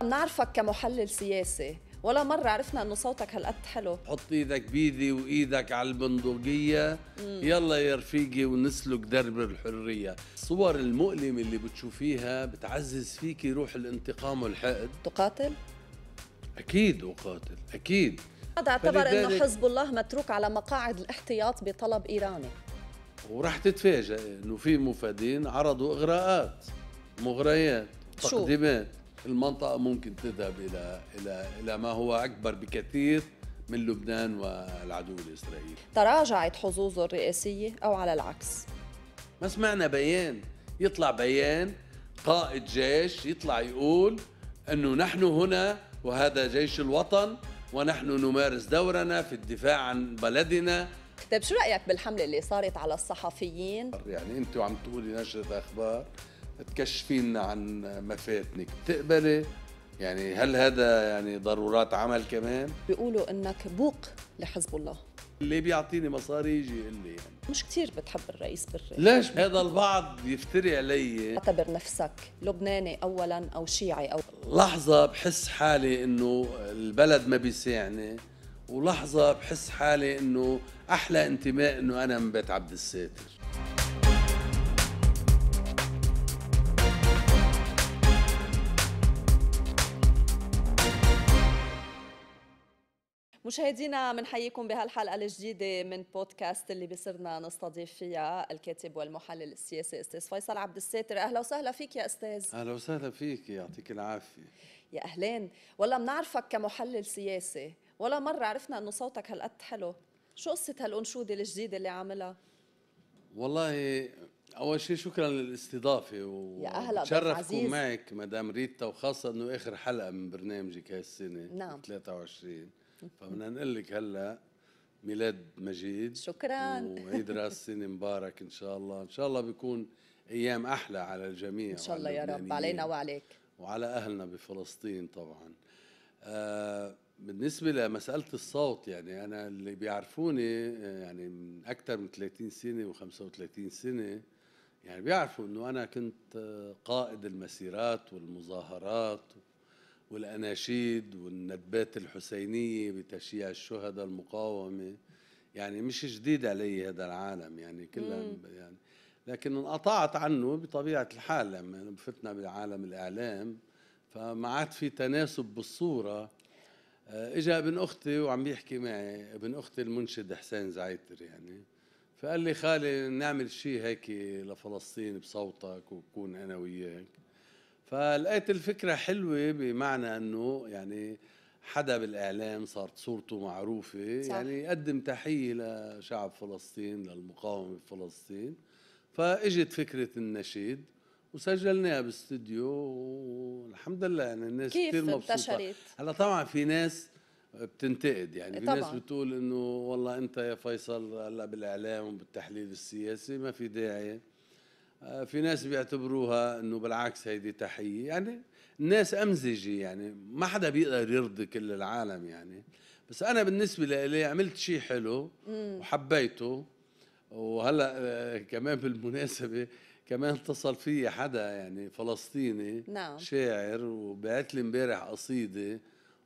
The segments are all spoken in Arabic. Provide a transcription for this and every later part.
بنعرفك كمحلل سياسي ولا مرة عرفنا انه صوتك هالقد حلو حط ايدك بيدي وايدك على البندقية مم. يلا يا رفيقي ونسلك درب الحرية الصور المؤلمة اللي بتشوفيها بتعزز فيكي روح الانتقام والحقد تقاتل؟ اكيد اقاتل اكيد هذا اعتبر انه حزب الله متروك على مقاعد الاحتياط بطلب ايراني وراح تتفاجئ انه في مفادين عرضوا اغراءات مغريات تقديمات المنطقة ممكن تذهب إلى إلى إلى ما هو أكبر بكثير من لبنان والعدو الإسرائيلي تراجعت حظوظه الرئاسية أو على العكس ما سمعنا بيان يطلع بيان قائد جيش يطلع يقول أنه نحن هنا وهذا جيش الوطن ونحن نمارس دورنا في الدفاع عن بلدنا طيب شو رأيك بالحملة اللي صارت على الصحفيين؟ يعني أنتوا عم تقولي نشرة أخبار تكشفي لنا عن مفاتنك بتقبلي يعني هل هذا يعني ضرورات عمل كمان بيقولوا انك بوق لحزب الله اللي بيعطيني مصاري يجي يقول لي يعني. مش كثير بتحب الرئيس بري ليش هذا البعض يفتري علي اعتبر نفسك لبناني اولا او شيعي او لحظه بحس حالي انه البلد ما بيساعني ولحظه بحس حالي انه احلى انتماء انه انا من بيت عبد الساتر مشاهدينا بنحييكم بهالحلقه الجديده من بودكاست اللي بصرنا نستضيف فيها الكاتب والمحلل السياسي استاذ فيصل عبد الساتر اهلا وسهلا فيك يا استاذ اهلا وسهلا فيك يعطيك العافيه يا اهلين والله بنعرفك كمحلل سياسي ولا مره عرفنا انه صوتك هالقد حلو شو قصه هالانشوده الجديده اللي عاملها والله اول شيء شكرا للاستضافه و... يا اهلا وتشرفكم معك مدام ريتا وخاصه انه اخر حلقه من برنامجك هالسنه نعم 23 فبدنا نقول لك هلا ميلاد مجيد شكرا وعيد راس سنه مبارك ان شاء الله ان شاء الله بيكون ايام احلى على الجميع ان شاء الله يا رب علينا وعليك وعلى اهلنا بفلسطين طبعا آه بالنسبة لمسألة الصوت يعني أنا اللي بيعرفوني آه، يعني من أكثر من 30 سنة و35 سنة يعني بيعرفوا إنه أنا كنت قائد المسيرات والمظاهرات و والأناشيد والندبات الحسينية بتشييع الشهداء المقاومة يعني مش جديد علي هذا العالم يعني كلها يعني لكن انقطعت عنه بطبيعة الحال لما فتنا بعالم الإعلام فما عاد في تناسب بالصورة آه، اجى ابن اختي وعم بيحكي معي ابن اختي المنشد حسين زعيتر يعني فقال لي خالي نعمل شيء هيك لفلسطين بصوتك وبكون انا وياك فلقيت الفكره حلوه بمعنى انه يعني حدا بالاعلام صارت صورته معروفه صح. يعني يقدم تحيه لشعب فلسطين للمقاومه بفلسطين فاجت فكره النشيد وسجلناها باستديو والحمد لله يعني الناس كثير مبسوطه انتشرت هلا طبعا في ناس بتنتقد يعني في طبعا. ناس بتقول انه والله انت يا فيصل هلا بالاعلام وبالتحليل السياسي ما في داعي آه، في ناس بيعتبروها انه بالعكس هيدي تحيه يعني الناس امزجه يعني ما حدا بيقدر يرضي كل العالم يعني بس انا بالنسبه لي عملت شيء حلو وحبيته وهلا آه، كمان بالمناسبه كمان اتصل في حدا يعني فلسطيني نعم. شاعر وبعت لي امبارح قصيده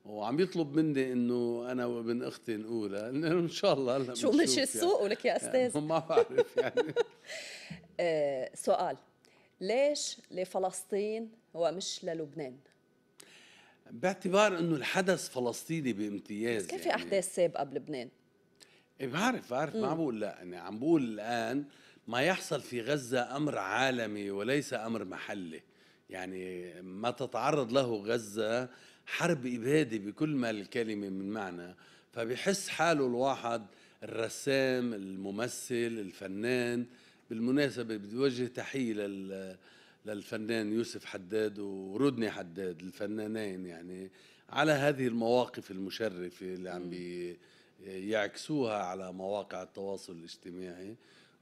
وعم يطلب مني انه انا وابن اختي نقولها ان شاء الله هلا شو مش يعني. السوق يعني. ولك يا استاذ يعني ما بعرف يعني آه، سؤال ليش لفلسطين ومش للبنان؟ باعتبار انه الحدث فلسطيني بامتياز كان في يعني احداث سابقه بلبنان إيه، بعرف بعرف ما بقول لا انا يعني عم بقول الان ما يحصل في غزه امر عالمي وليس امر محلي يعني ما تتعرض له غزه حرب اباده بكل ما الكلمه من معنى فبحس حاله الواحد الرسام الممثل الفنان بالمناسبة بدي وجه تحية لل للفنان يوسف حداد ورودني حداد الفنانين يعني على هذه المواقف المشرفة اللي عم بيعكسوها على مواقع التواصل الاجتماعي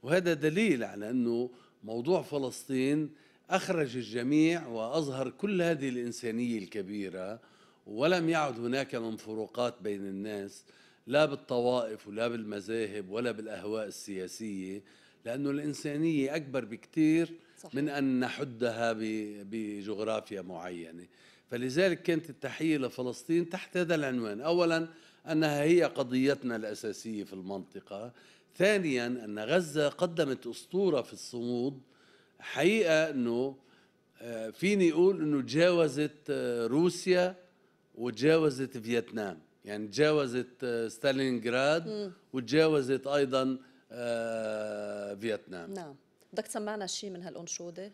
وهذا دليل على أنه موضوع فلسطين أخرج الجميع وأظهر كل هذه الإنسانية الكبيرة ولم يعد هناك من فروقات بين الناس لا بالطوائف ولا بالمذاهب ولا بالأهواء السياسية لأنه الإنسانية أكبر بكتير صحيح. من أن نحدها بجغرافيا معينة فلذلك كانت التحية لفلسطين تحت هذا العنوان أولا أنها هي قضيتنا الأساسية في المنطقة ثانيا أن غزة قدمت أسطورة في الصمود حقيقة أنه آه، فيني أقول أنه تجاوزت آه، روسيا وتجاوزت فيتنام يعني تجاوزت آه، ستالينغراد وتجاوزت أيضا آه، فيتنام نعم بدك تسمعنا شيء من هالانشوده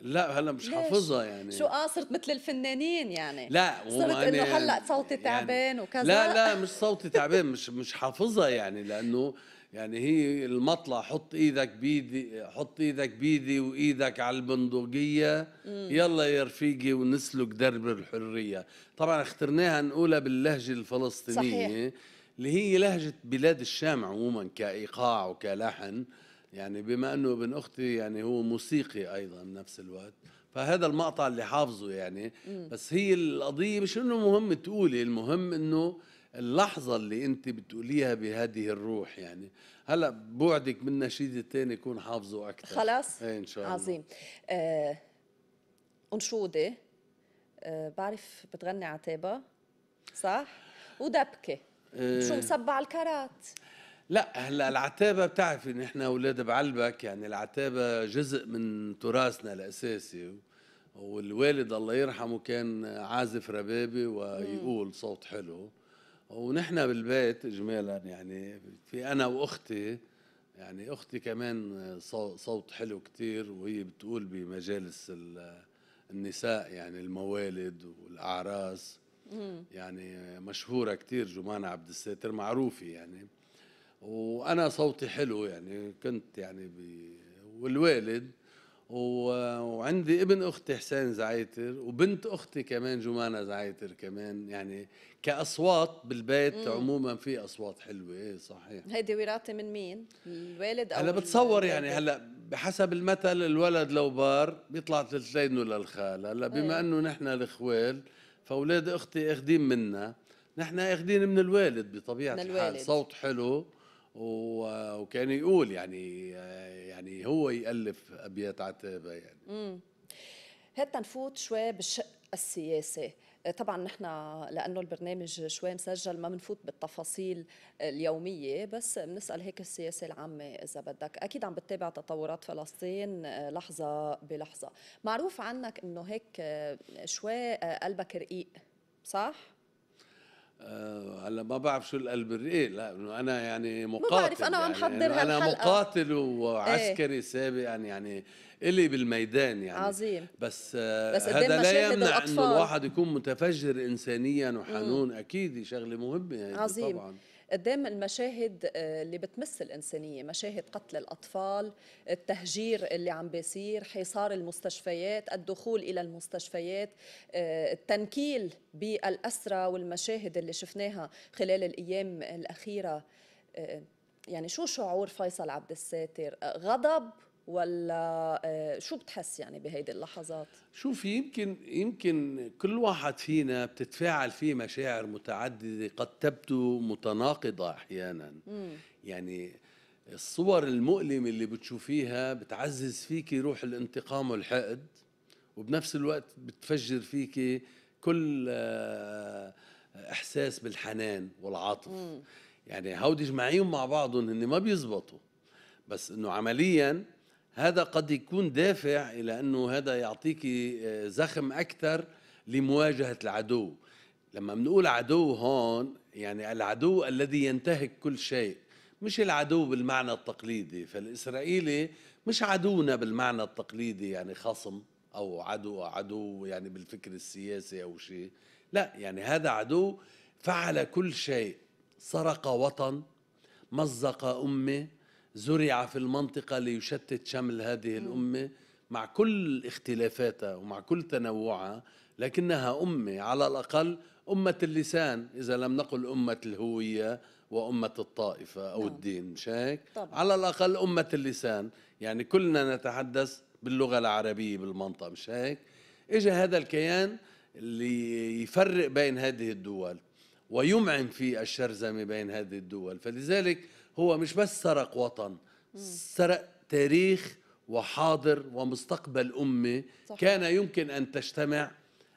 لا هلا مش حافظها يعني شو اه صرت مثل الفنانين يعني لا صرت انه هلا صوتي يعني تعبان يعني وكذا لا لا مش صوتي تعبان مش مش حافظها يعني لانه يعني هي المطلع حط ايدك بيدي حط ايدك بيدي وايدك على البندقيه يلا يا رفيقي ونسلك درب الحريه طبعا اخترناها نقولها باللهجه الفلسطينيه صحيح. اللي هي لهجة بلاد الشام عموما كإيقاع وكلحن يعني بما أنه ابن أختي يعني هو موسيقي أيضا بنفس الوقت فهذا المقطع اللي حافظه يعني بس هي القضية مش أنه مهم تقولي المهم أنه اللحظة اللي أنت بتقوليها بهذه الروح يعني هلا بوعدك من نشيد الثاني يكون حافظه أكثر خلاص ايه إن شاء الله عظيم آه أنشودة آه بعرف بتغني عتابة صح ودبكة شو آه، مصب على الكرات لا هلا العتابه بتعرفي ان احنا اولاد بعلبك يعني العتابه جزء من تراثنا الاساسي والوالد الله يرحمه كان عازف ربابي ويقول صوت حلو ونحن بالبيت اجمالا يعني في انا واختي يعني اختي كمان صوت حلو كتير وهي بتقول بمجالس النساء يعني الموالد والاعراس يعني مشهوره كثير جمانة عبد الساتر معروفه يعني وانا صوتي حلو يعني كنت يعني بي والوالد و... وعندي ابن اختي حسين زعيتر وبنت اختي كمان جمانه زعيتر كمان يعني كاصوات بالبيت مم. عموما في اصوات حلوه ايه صحيح هيدي وراثه من مين الوالد او هلا بتصور يعني هلا بحسب المثل الولد لو بار بيطلع ثلث لينه للخال هلا بما إيه. انه نحن الخوال فاولاد اختي اخذين منا نحن اخذين من الوالد بطبيعه من الوالد. الحال صوت حلو وكان يقول يعني يعني هو يالف ابيات عتابه يعني هات نفوت شوي بالشق السياسي طبعا نحن لانه البرنامج شوي مسجل ما بنفوت بالتفاصيل اليوميه بس بنسال هيك السياسه العامه اذا بدك اكيد عم بتتابع تطورات فلسطين آه، لحظه بلحظه معروف عنك انه هيك آه، شوي آه، قلبك رقيق صح هلا ما بعرف شو القلب الرقيق لانه انا يعني مقاتل ما بعرف انا عم يعني هالحلقه انا مقاتل إيه. وعسكري ايه؟ سابقا يعني, يعني إلي بالميدان يعني عظيم بس, بس هذا لا يمنع انه الواحد يكون متفجر انسانيا وحنون مم. اكيد شغله مهمه يعني عظيم طبعا قدام المشاهد آه، اللي بتمس الإنسانية مشاهد قتل الأطفال التهجير اللي عم بيصير حصار المستشفيات الدخول إلى المستشفيات آه، التنكيل بالأسرة والمشاهد اللي شفناها خلال الأيام الأخيرة آه، يعني شو شعور فيصل عبد الساتر غضب ولا آه، شو بتحس يعني بهيدي اللحظات شوفي يمكن يمكن كل واحد فينا بتتفاعل فيه مشاعر متعدده قد تبدو متناقضه احيانا مم. يعني الصور المؤلمه اللي بتشوفيها بتعزز فيكي روح الانتقام والحقد وبنفس الوقت بتفجر فيكي كل آه، احساس بالحنان والعاطف مم. يعني هودي اجمعيهم مع بعضهم هن ما بيزبطوا بس انه عمليا هذا قد يكون دافع الى انه هذا يعطيك آه، زخم اكثر لمواجهه العدو لما بنقول عدو هون يعني العدو الذي ينتهك كل شيء مش العدو بالمعنى التقليدي فالاسرائيلي مش عدونا بالمعنى التقليدي يعني خصم او عدو عدو يعني بالفكر السياسي او شيء لا يعني هذا عدو فعل كل شيء سرق وطن مزق امه زرع في المنطقة ليشتت شمل هذه الأمة مع كل اختلافاتها ومع كل تنوعها لكنها أمة على الأقل أمة اللسان إذا لم نقل أمة الهوية وأمة الطائفة أو نعم. الدين مش هيك؟ على الأقل أمة اللسان يعني كلنا نتحدث باللغة العربية بالمنطقة مش هيك؟ إجا هذا الكيان اللي يفرق بين هذه الدول ويمعن في الشرزمة بين هذه الدول فلذلك هو مش بس سرق وطن سرق تاريخ وحاضر ومستقبل أمة كان يمكن أن تجتمع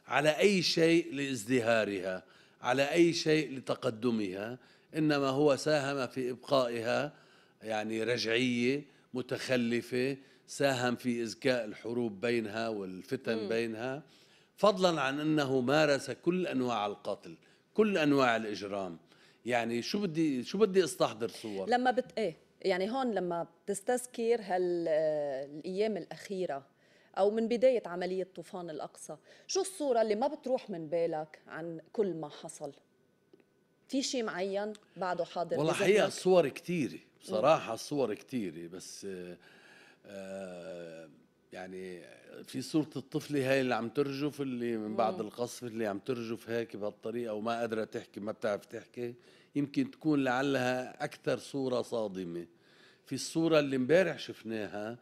على أي شيء لازدهارها على أي شيء لتقدمها إنما هو ساهم في إبقائها يعني رجعية متخلفة ساهم في إزكاء الحروب بينها والفتن م. بينها فضلا عن أنه مارس كل أنواع القتل كل أنواع الإجرام يعني شو بدي شو بدي استحضر صور لما بت ايه يعني هون لما بتستذكر هالايام الاخيره او من بدايه عمليه طوفان الاقصى شو الصوره اللي ما بتروح من بالك عن كل ما حصل في شيء معين بعده حاضر والله حقيقه الصور كثيره بصراحه الصور كثيره بس آه آه يعني في صورة الطفلة هاي اللي عم ترجف اللي من بعد القصف اللي عم ترجف هيك بهالطريقة وما قادرة تحكي ما بتعرف تحكي يمكن تكون لعلها أكثر صورة صادمة في الصورة اللي امبارح شفناها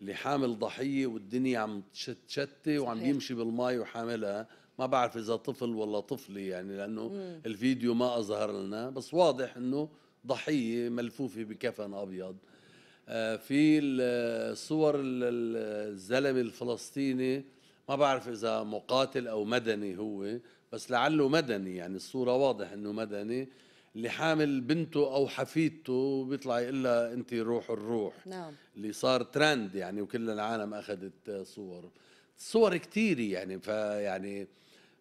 اللي حامل ضحية والدنيا عم تشتت وعم يمشي بالماء وحاملها ما بعرف إذا طفل ولا طفلة يعني لأنه مم. الفيديو ما أظهر لنا بس واضح أنه ضحية ملفوفة بكفن أبيض آه، في الصور الزلمه الفلسطيني ما بعرف اذا مقاتل او مدني هو بس لعله مدني يعني الصوره واضح انه مدني اللي حامل بنته او حفيدته بيطلع يقول لها انت روح الروح نعم اللي صار ترند يعني وكل العالم اخذت صور صور كثيره يعني فيعني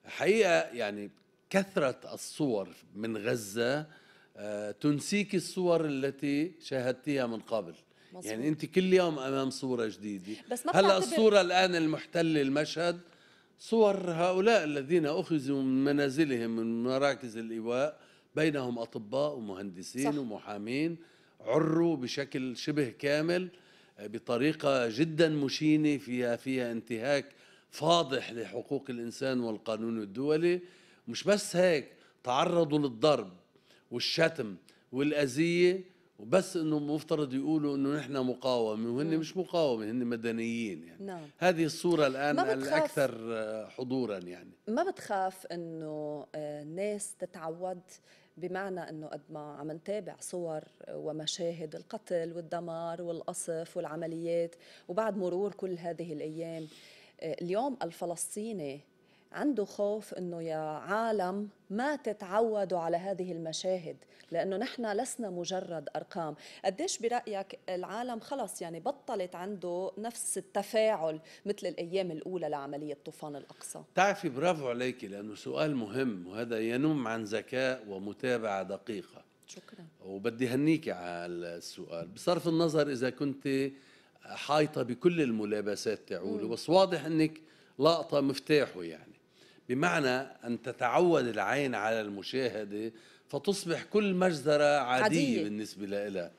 حقيقه يعني كثره الصور من غزه آه، تنسيك الصور التي شاهدتها من قبل مزبوط. يعني انت كل يوم امام صوره جديده بس ما هلا الصوره الان المحتله المشهد صور هؤلاء الذين اخذوا من منازلهم من مراكز الايواء بينهم اطباء ومهندسين صح. ومحامين عروا بشكل شبه كامل بطريقه جدا مشينه فيها فيها انتهاك فاضح لحقوق الانسان والقانون الدولي مش بس هيك تعرضوا للضرب والشتم والاذيه وبس انه مفترض يقولوا انه نحن مقاومه وهن مش مقاومه هن مدنيين يعني نعم. هذه الصوره الان الاكثر آه، حضورا يعني ما بتخاف انه آه، الناس تتعود بمعنى انه قد ما عم نتابع صور ومشاهد القتل والدمار والقصف والعمليات وبعد مرور كل هذه الايام آه، اليوم الفلسطيني عنده خوف انه يا عالم ما تتعودوا على هذه المشاهد لانه نحن لسنا مجرد ارقام قديش برايك العالم خلص يعني بطلت عنده نفس التفاعل مثل الايام الاولى لعمليه طوفان الاقصى تعرفي برافو عليكي لانه سؤال مهم وهذا ينم عن ذكاء ومتابعه دقيقه شكرا وبدي هنيك على السؤال بصرف النظر اذا كنت حايطه بكل الملابسات تعولي بس واضح انك لقطه مفتاحه يعني بمعنى أن تتعود العين على المشاهدة فتصبح كل مجزرة عادية, عادية. بالنسبة لها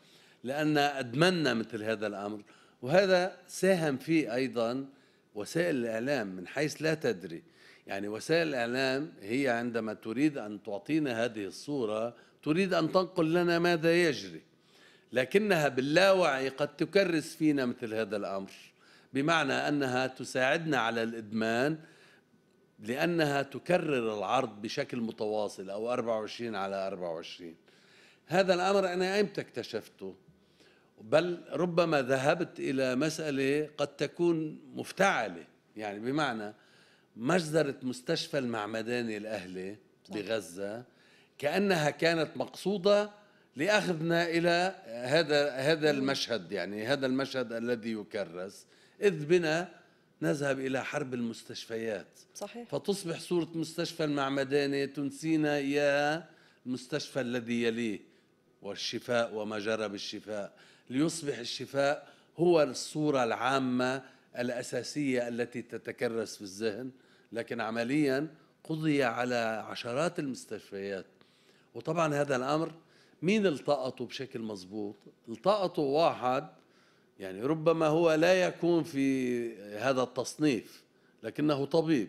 لأن أدمنا مثل هذا الأمر وهذا ساهم فيه أيضا وسائل الإعلام من حيث لا تدري يعني وسائل الإعلام هي عندما تريد أن تعطينا هذه الصورة تريد أن تنقل لنا ماذا يجري لكنها باللاوعي قد تكرس فينا مثل هذا الأمر بمعنى أنها تساعدنا على الإدمان لأنها تكرر العرض بشكل متواصل أو 24 على 24 هذا الأمر أنا أمتى اكتشفته بل ربما ذهبت إلى مسألة قد تكون مفتعلة يعني بمعنى مجزرة مستشفى المعمداني الأهلي بغزة كأنها كانت مقصودة لأخذنا إلى هذا هذا المشهد يعني هذا المشهد الذي يكرس إذ بنا نذهب إلى حرب المستشفيات صحيح فتصبح صورة مستشفى المعمداني تنسينا يا المستشفى الذي يليه والشفاء وما جرى بالشفاء ليصبح الشفاء هو الصورة العامة الأساسية التي تتكرس في الذهن لكن عمليا قضي على عشرات المستشفيات وطبعا هذا الأمر مين التقطه بشكل مظبوط التقطه واحد يعني ربما هو لا يكون في هذا التصنيف لكنه طبيب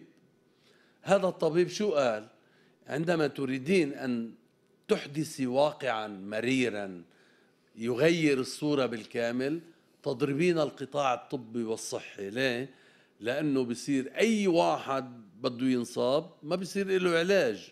هذا الطبيب شو قال عندما تريدين أن تحدثي واقعا مريرا يغير الصورة بالكامل تضربين القطاع الطبي والصحي ليه؟ لأنه بصير أي واحد بده ينصاب ما بصير له علاج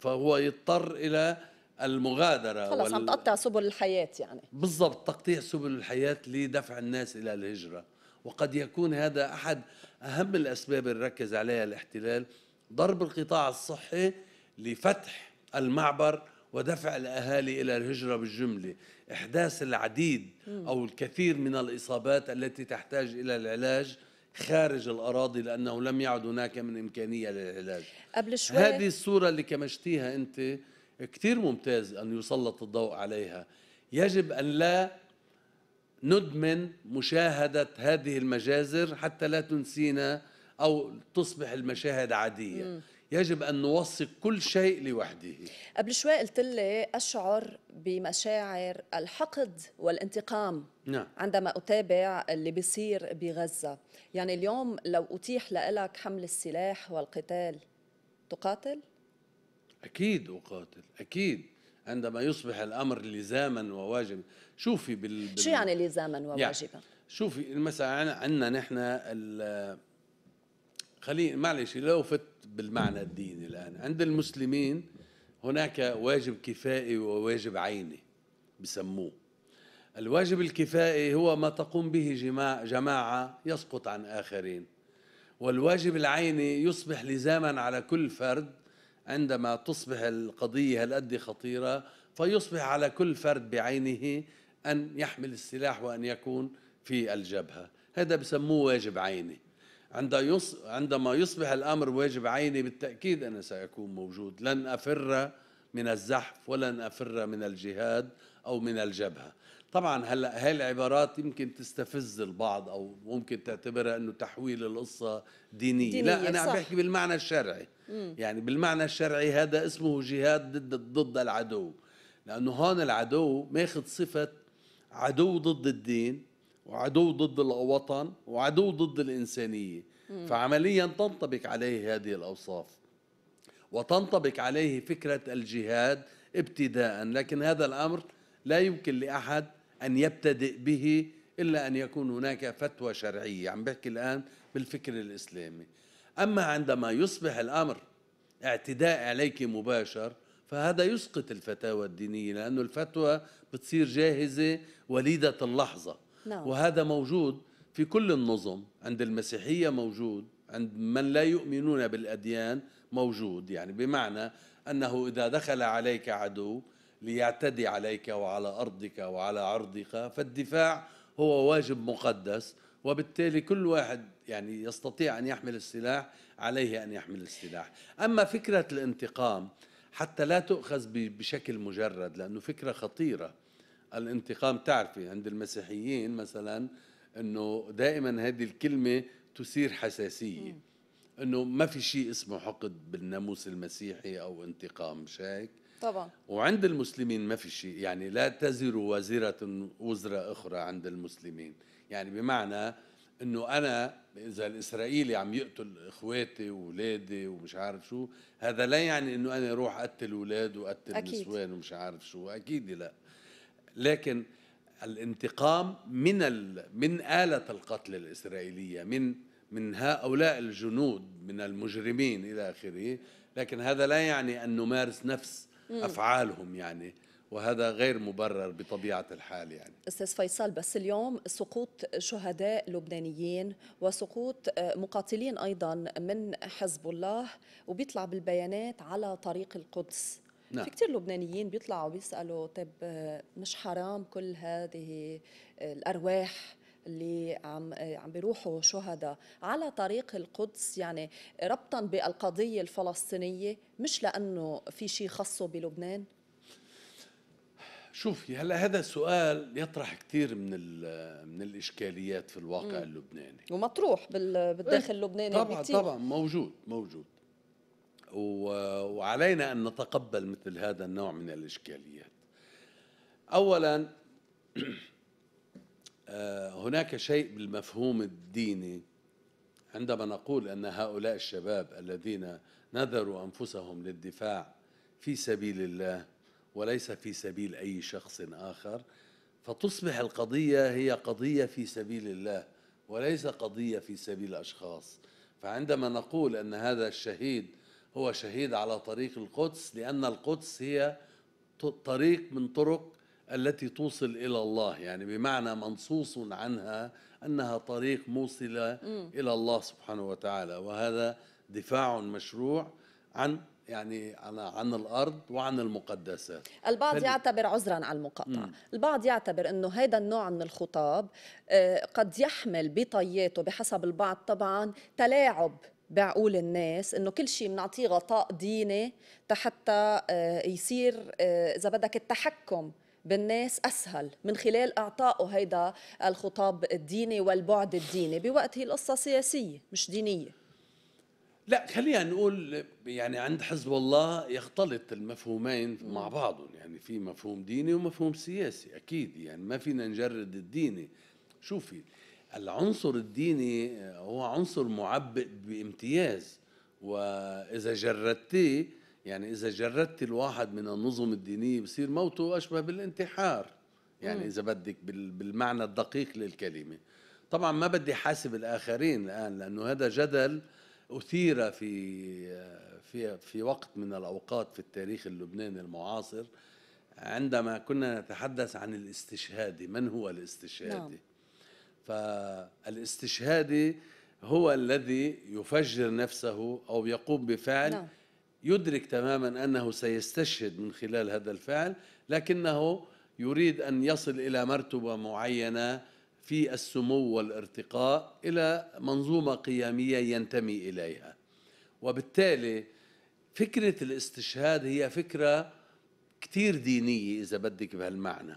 فهو يضطر إلى المغادرة خلص وال... عم تقطع سبل الحياة يعني بالضبط تقطيع سبل الحياة لدفع الناس إلى الهجرة وقد يكون هذا أحد أهم الأسباب اللي ركز عليها الاحتلال ضرب القطاع الصحي لفتح المعبر ودفع الأهالي إلى الهجرة بالجملة إحداث العديد أو الكثير من الإصابات التي تحتاج إلى العلاج خارج الاراضي لانه لم يعد هناك من امكانيه للعلاج قبل شوي هذه الصوره اللي كمشتيها انت كثير ممتاز أن يسلط الضوء عليها يجب أن لا ندمن مشاهدة هذه المجازر حتى لا تنسينا أو تصبح المشاهد عادية م. يجب أن نوثق كل شيء لوحده قبل شوي قلت لي أشعر بمشاعر الحقد والانتقام نعم. عندما أتابع اللي بيصير بغزة يعني اليوم لو أتيح لك حمل السلاح والقتال تقاتل؟ أكيد أقاتل أكيد عندما يصبح الأمر لزاما وواجبا شوفي بال... شو يعني لزاما وواجبا؟ يعني شوفي مثلا عندنا نحن ال... خلينا معلش لو فت بالمعنى الديني الآن عند المسلمين هناك واجب كفائي وواجب عيني بسموه الواجب الكفائي هو ما تقوم به جماعة يسقط عن آخرين والواجب العيني يصبح لزاما على كل فرد عندما تصبح القضية هالقد خطيرة فيصبح على كل فرد بعينه أن يحمل السلاح وأن يكون في الجبهة هذا بسموه واجب عيني عندما يصبح الأمر واجب عيني بالتأكيد أنا سأكون موجود لن أفر من الزحف ولن أفر من الجهاد أو من الجبهة طبعا هلا هاي العبارات يمكن تستفز البعض او ممكن تعتبرها انه تحويل القصه دينيه, دينية لا انا عم بحكي بالمعنى الشرعي مم. يعني بالمعنى الشرعي هذا اسمه جهاد ضد ضد العدو لانه هون العدو ماخذ صفه عدو ضد الدين وعدو ضد الوطن وعدو ضد الانسانيه مم. فعمليا تنطبق عليه هذه الاوصاف وتنطبق عليه فكره الجهاد ابتداء لكن هذا الامر لا يمكن لاحد ان يبتدئ به الا ان يكون هناك فتوى شرعيه عم بحكي الان بالفكر الاسلامي أما عندما يصبح الأمر اعتداء عليك مباشر فهذا يسقط الفتاوى الدينية لأنه الفتوى بتصير جاهزة وليدة اللحظة نعم. وهذا موجود في كل النظم عند المسيحية موجود عند من لا يؤمنون بالأديان موجود يعني بمعنى أنه إذا دخل عليك عدو ليعتدي عليك وعلى أرضك وعلى عرضك فالدفاع هو واجب مقدس وبالتالي كل واحد يعني يستطيع أن يحمل السلاح عليه أن يحمل السلاح أما فكرة الانتقام حتى لا تؤخذ بشكل مجرد لأنه فكرة خطيرة الانتقام تعرفي عند المسيحيين مثلا أنه دائما هذه الكلمة تثير حساسية أنه ما في شيء اسمه حقد بالناموس المسيحي أو انتقام مش هيك؟ طبعا وعند المسلمين ما في شيء يعني لا تزر وازرة وزر أخرى عند المسلمين يعني بمعنى انه انا اذا الاسرائيلي عم يقتل اخواتي واولادي ومش عارف شو هذا لا يعني انه انا اروح اقتل اولاد واقتل نسوان ومش عارف شو اكيد لا لكن الانتقام من من آلة القتل الإسرائيلية من من هؤلاء الجنود من المجرمين إلى آخره لكن هذا لا يعني أن نمارس نفس أفعالهم يعني وهذا غير مبرر بطبيعة الحال يعني أستاذ فيصل بس اليوم سقوط شهداء لبنانيين وسقوط آه، مقاتلين أيضا من حزب الله وبيطلع بالبيانات على طريق القدس نعم. في كثير لبنانيين بيطلعوا بيسألوا طيب آه، مش حرام كل هذه آه، الأرواح اللي عم عم بيروحوا شهداء على طريق القدس يعني ربطا بالقضيه الفلسطينيه مش لانه في شيء خاصه بلبنان شوفي هلا هذا سؤال يطرح كثير من من الاشكاليات في الواقع مم. اللبناني ومطروح بالداخل إيه، اللبناني طبعا بكتير. طبعا موجود موجود وعلينا ان نتقبل مثل هذا النوع من الاشكاليات اولا آه، هناك شيء بالمفهوم الديني عندما نقول ان هؤلاء الشباب الذين نذروا انفسهم للدفاع في سبيل الله وليس في سبيل أي شخص آخر فتصبح القضية هي قضية في سبيل الله وليس قضية في سبيل أشخاص فعندما نقول أن هذا الشهيد هو شهيد على طريق القدس لأن القدس هي طريق من طرق التي توصل إلى الله يعني بمعنى منصوص عنها أنها طريق موصلة إلى الله سبحانه وتعالى وهذا دفاع مشروع عن يعني عن الارض وعن المقدسات البعض فل... يعتبر عذرا على المقاطعه مم. البعض يعتبر انه هذا النوع من الخطاب آه، قد يحمل بطياته بحسب البعض طبعا تلاعب بعقول الناس انه كل شيء بنعطيه غطاء ديني حتى آه، يصير آه، اذا بدك التحكم بالناس اسهل من خلال اعطائه هيدا الخطاب الديني والبعد الديني بوقت هي القصه سياسيه مش دينيه لا خلينا نقول يعني عند حزب الله يختلط المفهومين مع بعضهم يعني في مفهوم ديني ومفهوم سياسي اكيد يعني ما فينا نجرد الديني شوفي العنصر الديني هو عنصر معبئ بامتياز واذا جردتيه يعني اذا جردت الواحد من النظم الدينيه بصير موته اشبه بالانتحار يعني اذا بدك بالمعنى الدقيق للكلمه طبعا ما بدي حاسب الاخرين الان لانه هذا جدل أثير في في في وقت من الأوقات في التاريخ اللبناني المعاصر عندما كنا نتحدث عن الاستشهادي من هو الاستشهادي نعم. فالاستشهادي هو الذي يفجر نفسه أو يقوم بفعل نعم. يدرك تماما أنه سيستشهد من خلال هذا الفعل لكنه يريد أن يصل إلى مرتبة معينة في السمو والارتقاء الى منظومه قياميه ينتمي اليها وبالتالي فكره الاستشهاد هي فكره كثير دينيه اذا بدك بهالمعنى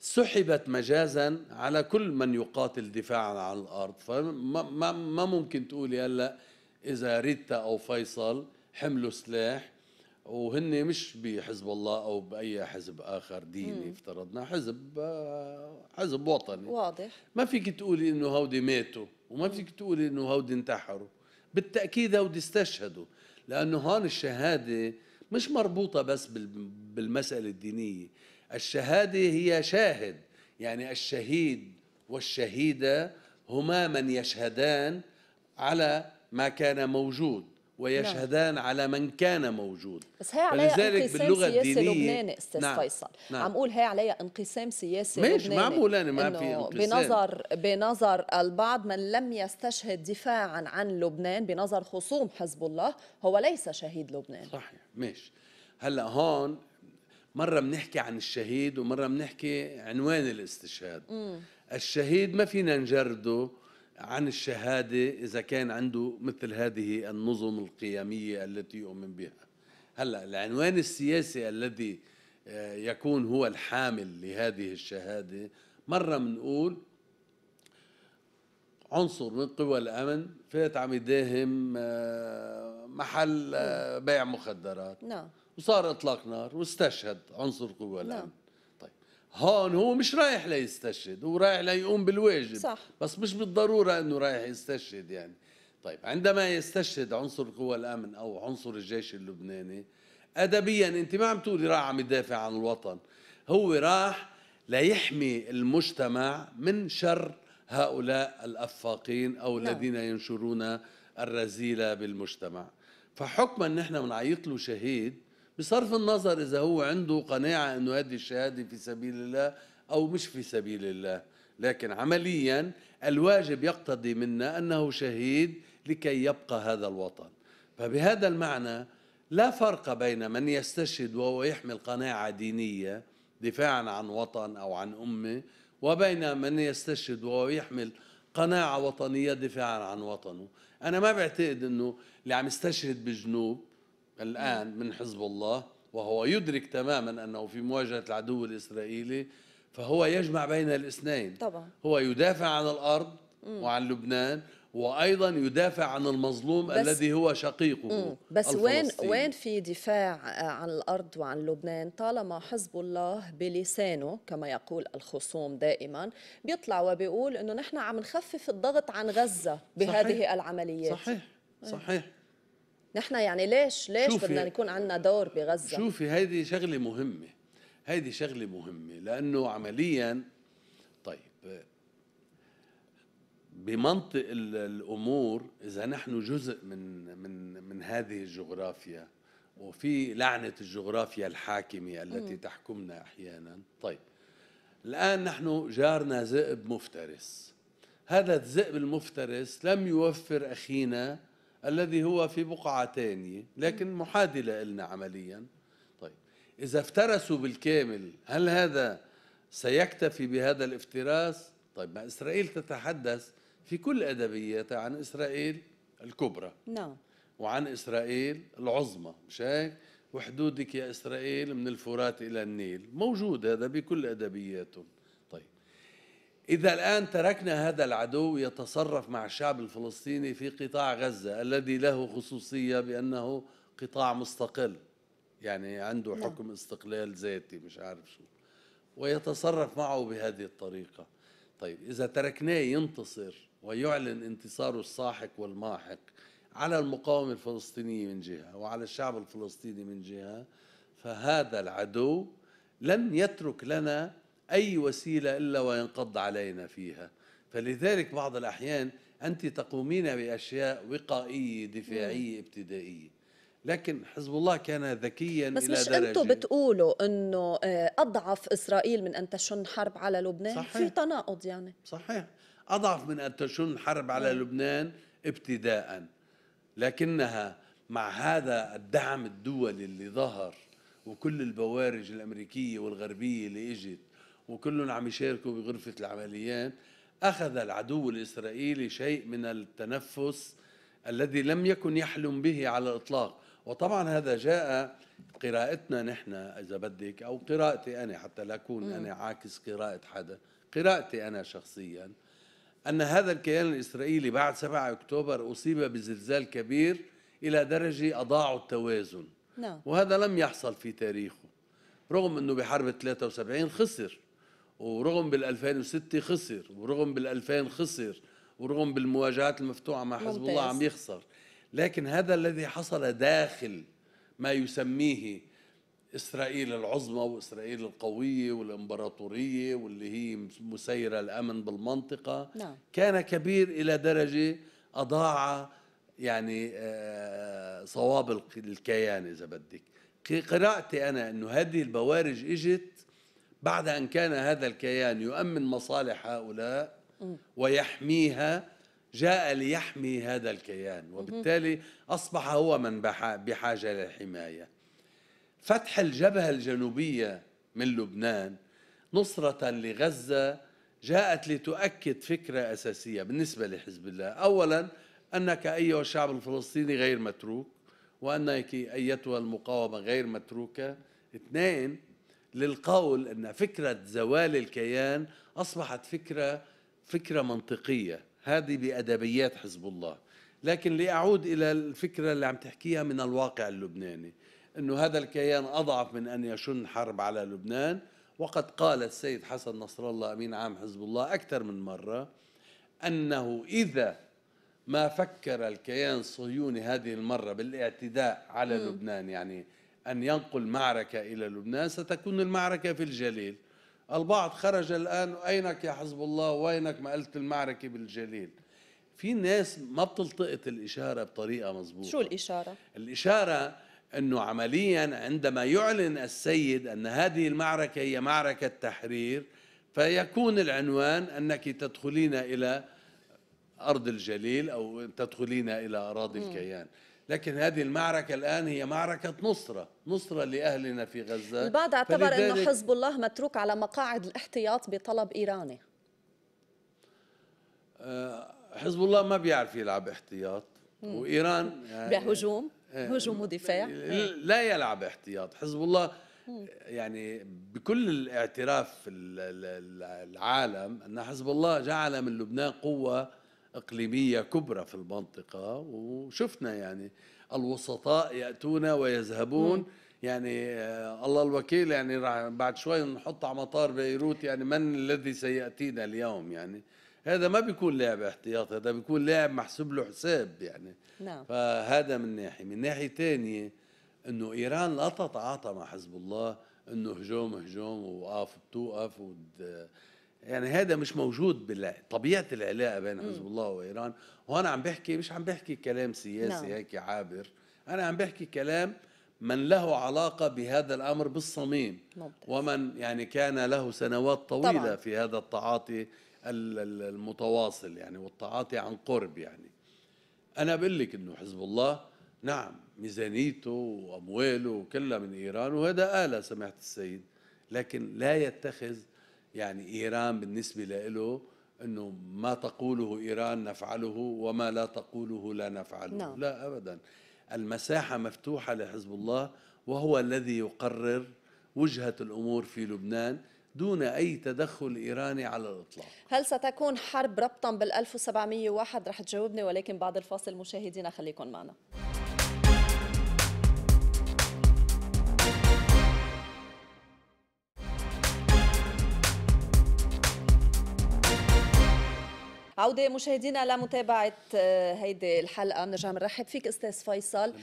سحبت مجازا على كل من يقاتل دفاعا عن الارض فما ما, ما ممكن تقولي هلا اذا ريتا او فيصل حملوا سلاح وهن مش بحزب الله او باي حزب اخر ديني مم. افترضنا حزب حزب وطني واضح ما فيك تقولي انه هودي ماتوا وما فيك تقولي انه هودي انتحروا بالتاكيد هودي استشهدوا لانه هون الشهاده مش مربوطه بس بالمساله الدينيه الشهاده هي شاهد يعني الشهيد والشهيده هما من يشهدان على ما كان موجود نعم. ويشهدان نعم. على من كان موجود بس هي عليها انقسام سياسي لبناني استاذ نعم. فيصل نعم. عم قول هي عليها انقسام سياسي مش نعم. لبناني معقول انا ما في انقسام بنظر بنظر البعض من لم يستشهد دفاعا عن لبنان بنظر خصوم حزب الله هو ليس شهيد لبنان صحيح ماشي هلا هون مره بنحكي عن الشهيد ومره بنحكي عنوان الاستشهاد مم. الشهيد ما فينا نجرده عن الشهادة إذا كان عنده مثل هذه النظم القيمية التي يؤمن بها هلا العنوان السياسي الذي آه، يكون هو الحامل لهذه الشهادة مرة بنقول عنصر من قوى الأمن فات عم يداهم آه، محل آه، بيع مخدرات نعم وصار إطلاق نار واستشهد عنصر قوى نعم. الأمن نعم. هون هو مش رايح ليستشهد هو رايح ليقوم بالواجب صح. بس مش بالضرورة أنه رايح يستشهد يعني طيب عندما يستشهد عنصر قوى الأمن أو عنصر الجيش اللبناني أدبيا أنت ما عم تقولي راح عم يدافع عن الوطن هو راح ليحمي المجتمع من شر هؤلاء الأفاقين أو نعم. الذين ينشرون الرذيلة بالمجتمع فحكما نحن بنعيط له شهيد بصرف النظر اذا هو عنده قناعه انه هذه الشهاده في سبيل الله او مش في سبيل الله لكن عمليا الواجب يقتضي منا انه شهيد لكي يبقى هذا الوطن فبهذا المعنى لا فرق بين من يستشهد وهو يحمل قناعه دينيه دفاعا عن وطن او عن امه وبين من يستشهد وهو يحمل قناعه وطنيه دفاعا عن وطنه انا ما بعتقد انه اللي عم يستشهد بجنوب الآن من حزب الله وهو يدرك تماما أنه في مواجهة العدو الإسرائيلي فهو يجمع بين الاثنين طبعا هو يدافع عن الأرض وعن لبنان وايضا يدافع عن المظلوم الذي هو شقيقه بس وين وين في دفاع عن الارض وعن لبنان طالما حزب الله بلسانه كما يقول الخصوم دائما بيطلع وبيقول انه نحن عم نخفف الضغط عن غزه بهذه صحيح العمليات صحيح صحيح نحن يعني ليش ليش بدنا نكون عندنا دور بغزه شوفي هيدي شغله مهمه هيدي شغله مهمه لانه عمليا طيب بمنطق الامور اذا نحن جزء من من من هذه الجغرافيا وفي لعنه الجغرافيا الحاكمه التي م. تحكمنا احيانا طيب الان نحن جارنا ذئب مفترس هذا الذئب المفترس لم يوفر اخينا الذي هو في بقعة ثانية لكن محادي لنا عمليا طيب إذا افترسوا بالكامل هل هذا سيكتفي بهذا الافتراس طيب ما إسرائيل تتحدث في كل أدبياتها عن إسرائيل الكبرى نعم وعن إسرائيل العظمى مش هيك وحدودك يا إسرائيل من الفرات إلى النيل موجود هذا بكل أدبياتهم إذا الآن تركنا هذا العدو يتصرف مع الشعب الفلسطيني في قطاع غزة الذي له خصوصية بأنه قطاع مستقل يعني عنده نعم. حكم استقلال ذاتي مش عارف شو ويتصرف معه بهذه الطريقة طيب إذا تركناه ينتصر ويعلن انتصاره الساحق والماحق على المقاومة الفلسطينية من جهة وعلى الشعب الفلسطيني من جهة فهذا العدو لن يترك لنا أي وسيلة إلا وينقض علينا فيها فلذلك بعض الأحيان أنت تقومين بأشياء وقائية دفاعية ابتدائية لكن حزب الله كان ذكيا بس مش انتم بتقولوا انه آه، اضعف اسرائيل من ان تشن حرب على لبنان صحيح. في تناقض يعني صحيح اضعف من ان تشن حرب على مم. لبنان ابتداء لكنها مع هذا الدعم الدولي اللي ظهر وكل البوارج الامريكيه والغربيه اللي اجت وكلهم عم يشاركوا بغرفة العمليات أخذ العدو الإسرائيلي شيء من التنفس الذي لم يكن يحلم به على الإطلاق وطبعا هذا جاء قراءتنا نحن إذا بدك أو قراءتي أنا حتى لا أكون أنا عاكس قراءة حدا قراءتي أنا شخصيا أن هذا الكيان الإسرائيلي بعد 7 أكتوبر أصيب بزلزال كبير إلى درجة أضاعوا التوازن نعم. وهذا لم يحصل في تاريخه رغم أنه بحرب 73 خسر ورغم بال 2006 خسر ورغم بال 2000 خسر ورغم بالمواجهات المفتوحه مع حزب الله عم يخسر لكن هذا الذي حصل داخل ما يسميه اسرائيل العظمى واسرائيل القويه والامبراطوريه واللي هي مسيره الامن بالمنطقه نعم. كان كبير الى درجه اضاع يعني آه، صواب الكيان اذا بدك قراءتي انا انه هذه البوارج اجت بعد أن كان هذا الكيان يؤمن مصالح هؤلاء ويحميها جاء ليحمي هذا الكيان وبالتالي أصبح هو من بحاجة للحماية فتح الجبهة الجنوبية من لبنان نصرة لغزة جاءت لتؤكد فكرة أساسية بالنسبة لحزب الله أولا أنك أيها الشعب الفلسطيني غير متروك وأنك أيتها المقاومة غير متروكة اثنين للقول أن فكرة زوال الكيان أصبحت فكرة فكرة منطقية هذه بأدبيات حزب الله لكن لأعود إلى الفكرة اللي عم تحكيها من الواقع اللبناني أنه هذا الكيان أضعف من أن يشن حرب على لبنان وقد قال السيد حسن نصر الله أمين عام حزب الله أكثر من مرة أنه إذا ما فكر الكيان الصهيوني هذه المرة بالاعتداء على م. لبنان يعني أن ينقل معركة إلى لبنان ستكون المعركة في الجليل البعض خرج الآن أينك يا حزب الله وينك ما قلت المعركة بالجليل في ناس ما بتلتقط الإشارة بطريقة مضبوطة شو الإشارة؟ الإشارة أنه عمليا عندما يعلن السيد أن هذه المعركة هي معركة تحرير فيكون العنوان أنك تدخلين إلى أرض الجليل أو تدخلين إلى أراضي الكيان لكن هذه المعركة الآن هي معركة نصرة نصرة لأهلنا في غزة البعض اعتبر أن حزب الله متروك على مقاعد الاحتياط بطلب إيراني آه، حزب الله ما بيعرف يلعب احتياط وإيران يعني بهجوم هجوم آه، ودفاع لا يلعب احتياط حزب الله يعني بكل الاعتراف العالم أن حزب الله جعل من لبنان قوة إقليمية كبرى في المنطقة وشفنا يعني الوسطاء يأتون ويذهبون يعني آه، الله الوكيل يعني بعد شوي نحط على مطار بيروت يعني من الذي سيأتينا اليوم يعني هذا ما بيكون لاعب احتياطي هذا بيكون لاعب محسوب له حساب يعني نعم. فهذا من ناحية من ناحية ثانية أنه إيران لا تتعاطى مع حزب الله أنه هجوم هجوم وقاف بتوقف وده يعني هذا مش موجود بطبيعه العلاقه بين حزب الله وايران وهنا عم بحكي مش عم بحكي كلام سياسي نعم. هيك عابر انا عم بحكي كلام من له علاقة بهذا الأمر بالصميم ومن يعني كان له سنوات طويلة طبعا. في هذا التعاطي المتواصل يعني والتعاطي عن قرب يعني أنا بقول لك أنه حزب الله نعم ميزانيته وأمواله وكلها من إيران وهذا آلة سمعت السيد لكن لا يتخذ يعني إيران بالنسبة له أنه ما تقوله إيران نفعله وما لا تقوله لا نفعله لا, نعم. لا أبدا المساحة مفتوحة لحزب الله وهو الذي يقرر وجهة الأمور في لبنان دون أي تدخل إيراني على الإطلاق هل ستكون حرب ربطا بال 1701 رح تجاوبني ولكن بعد الفاصل مشاهدينا خليكم معنا عودة مشاهدينا لمتابعة آه، هيدي الحلقة بنرجع بنرحب فيك أستاذ فيصل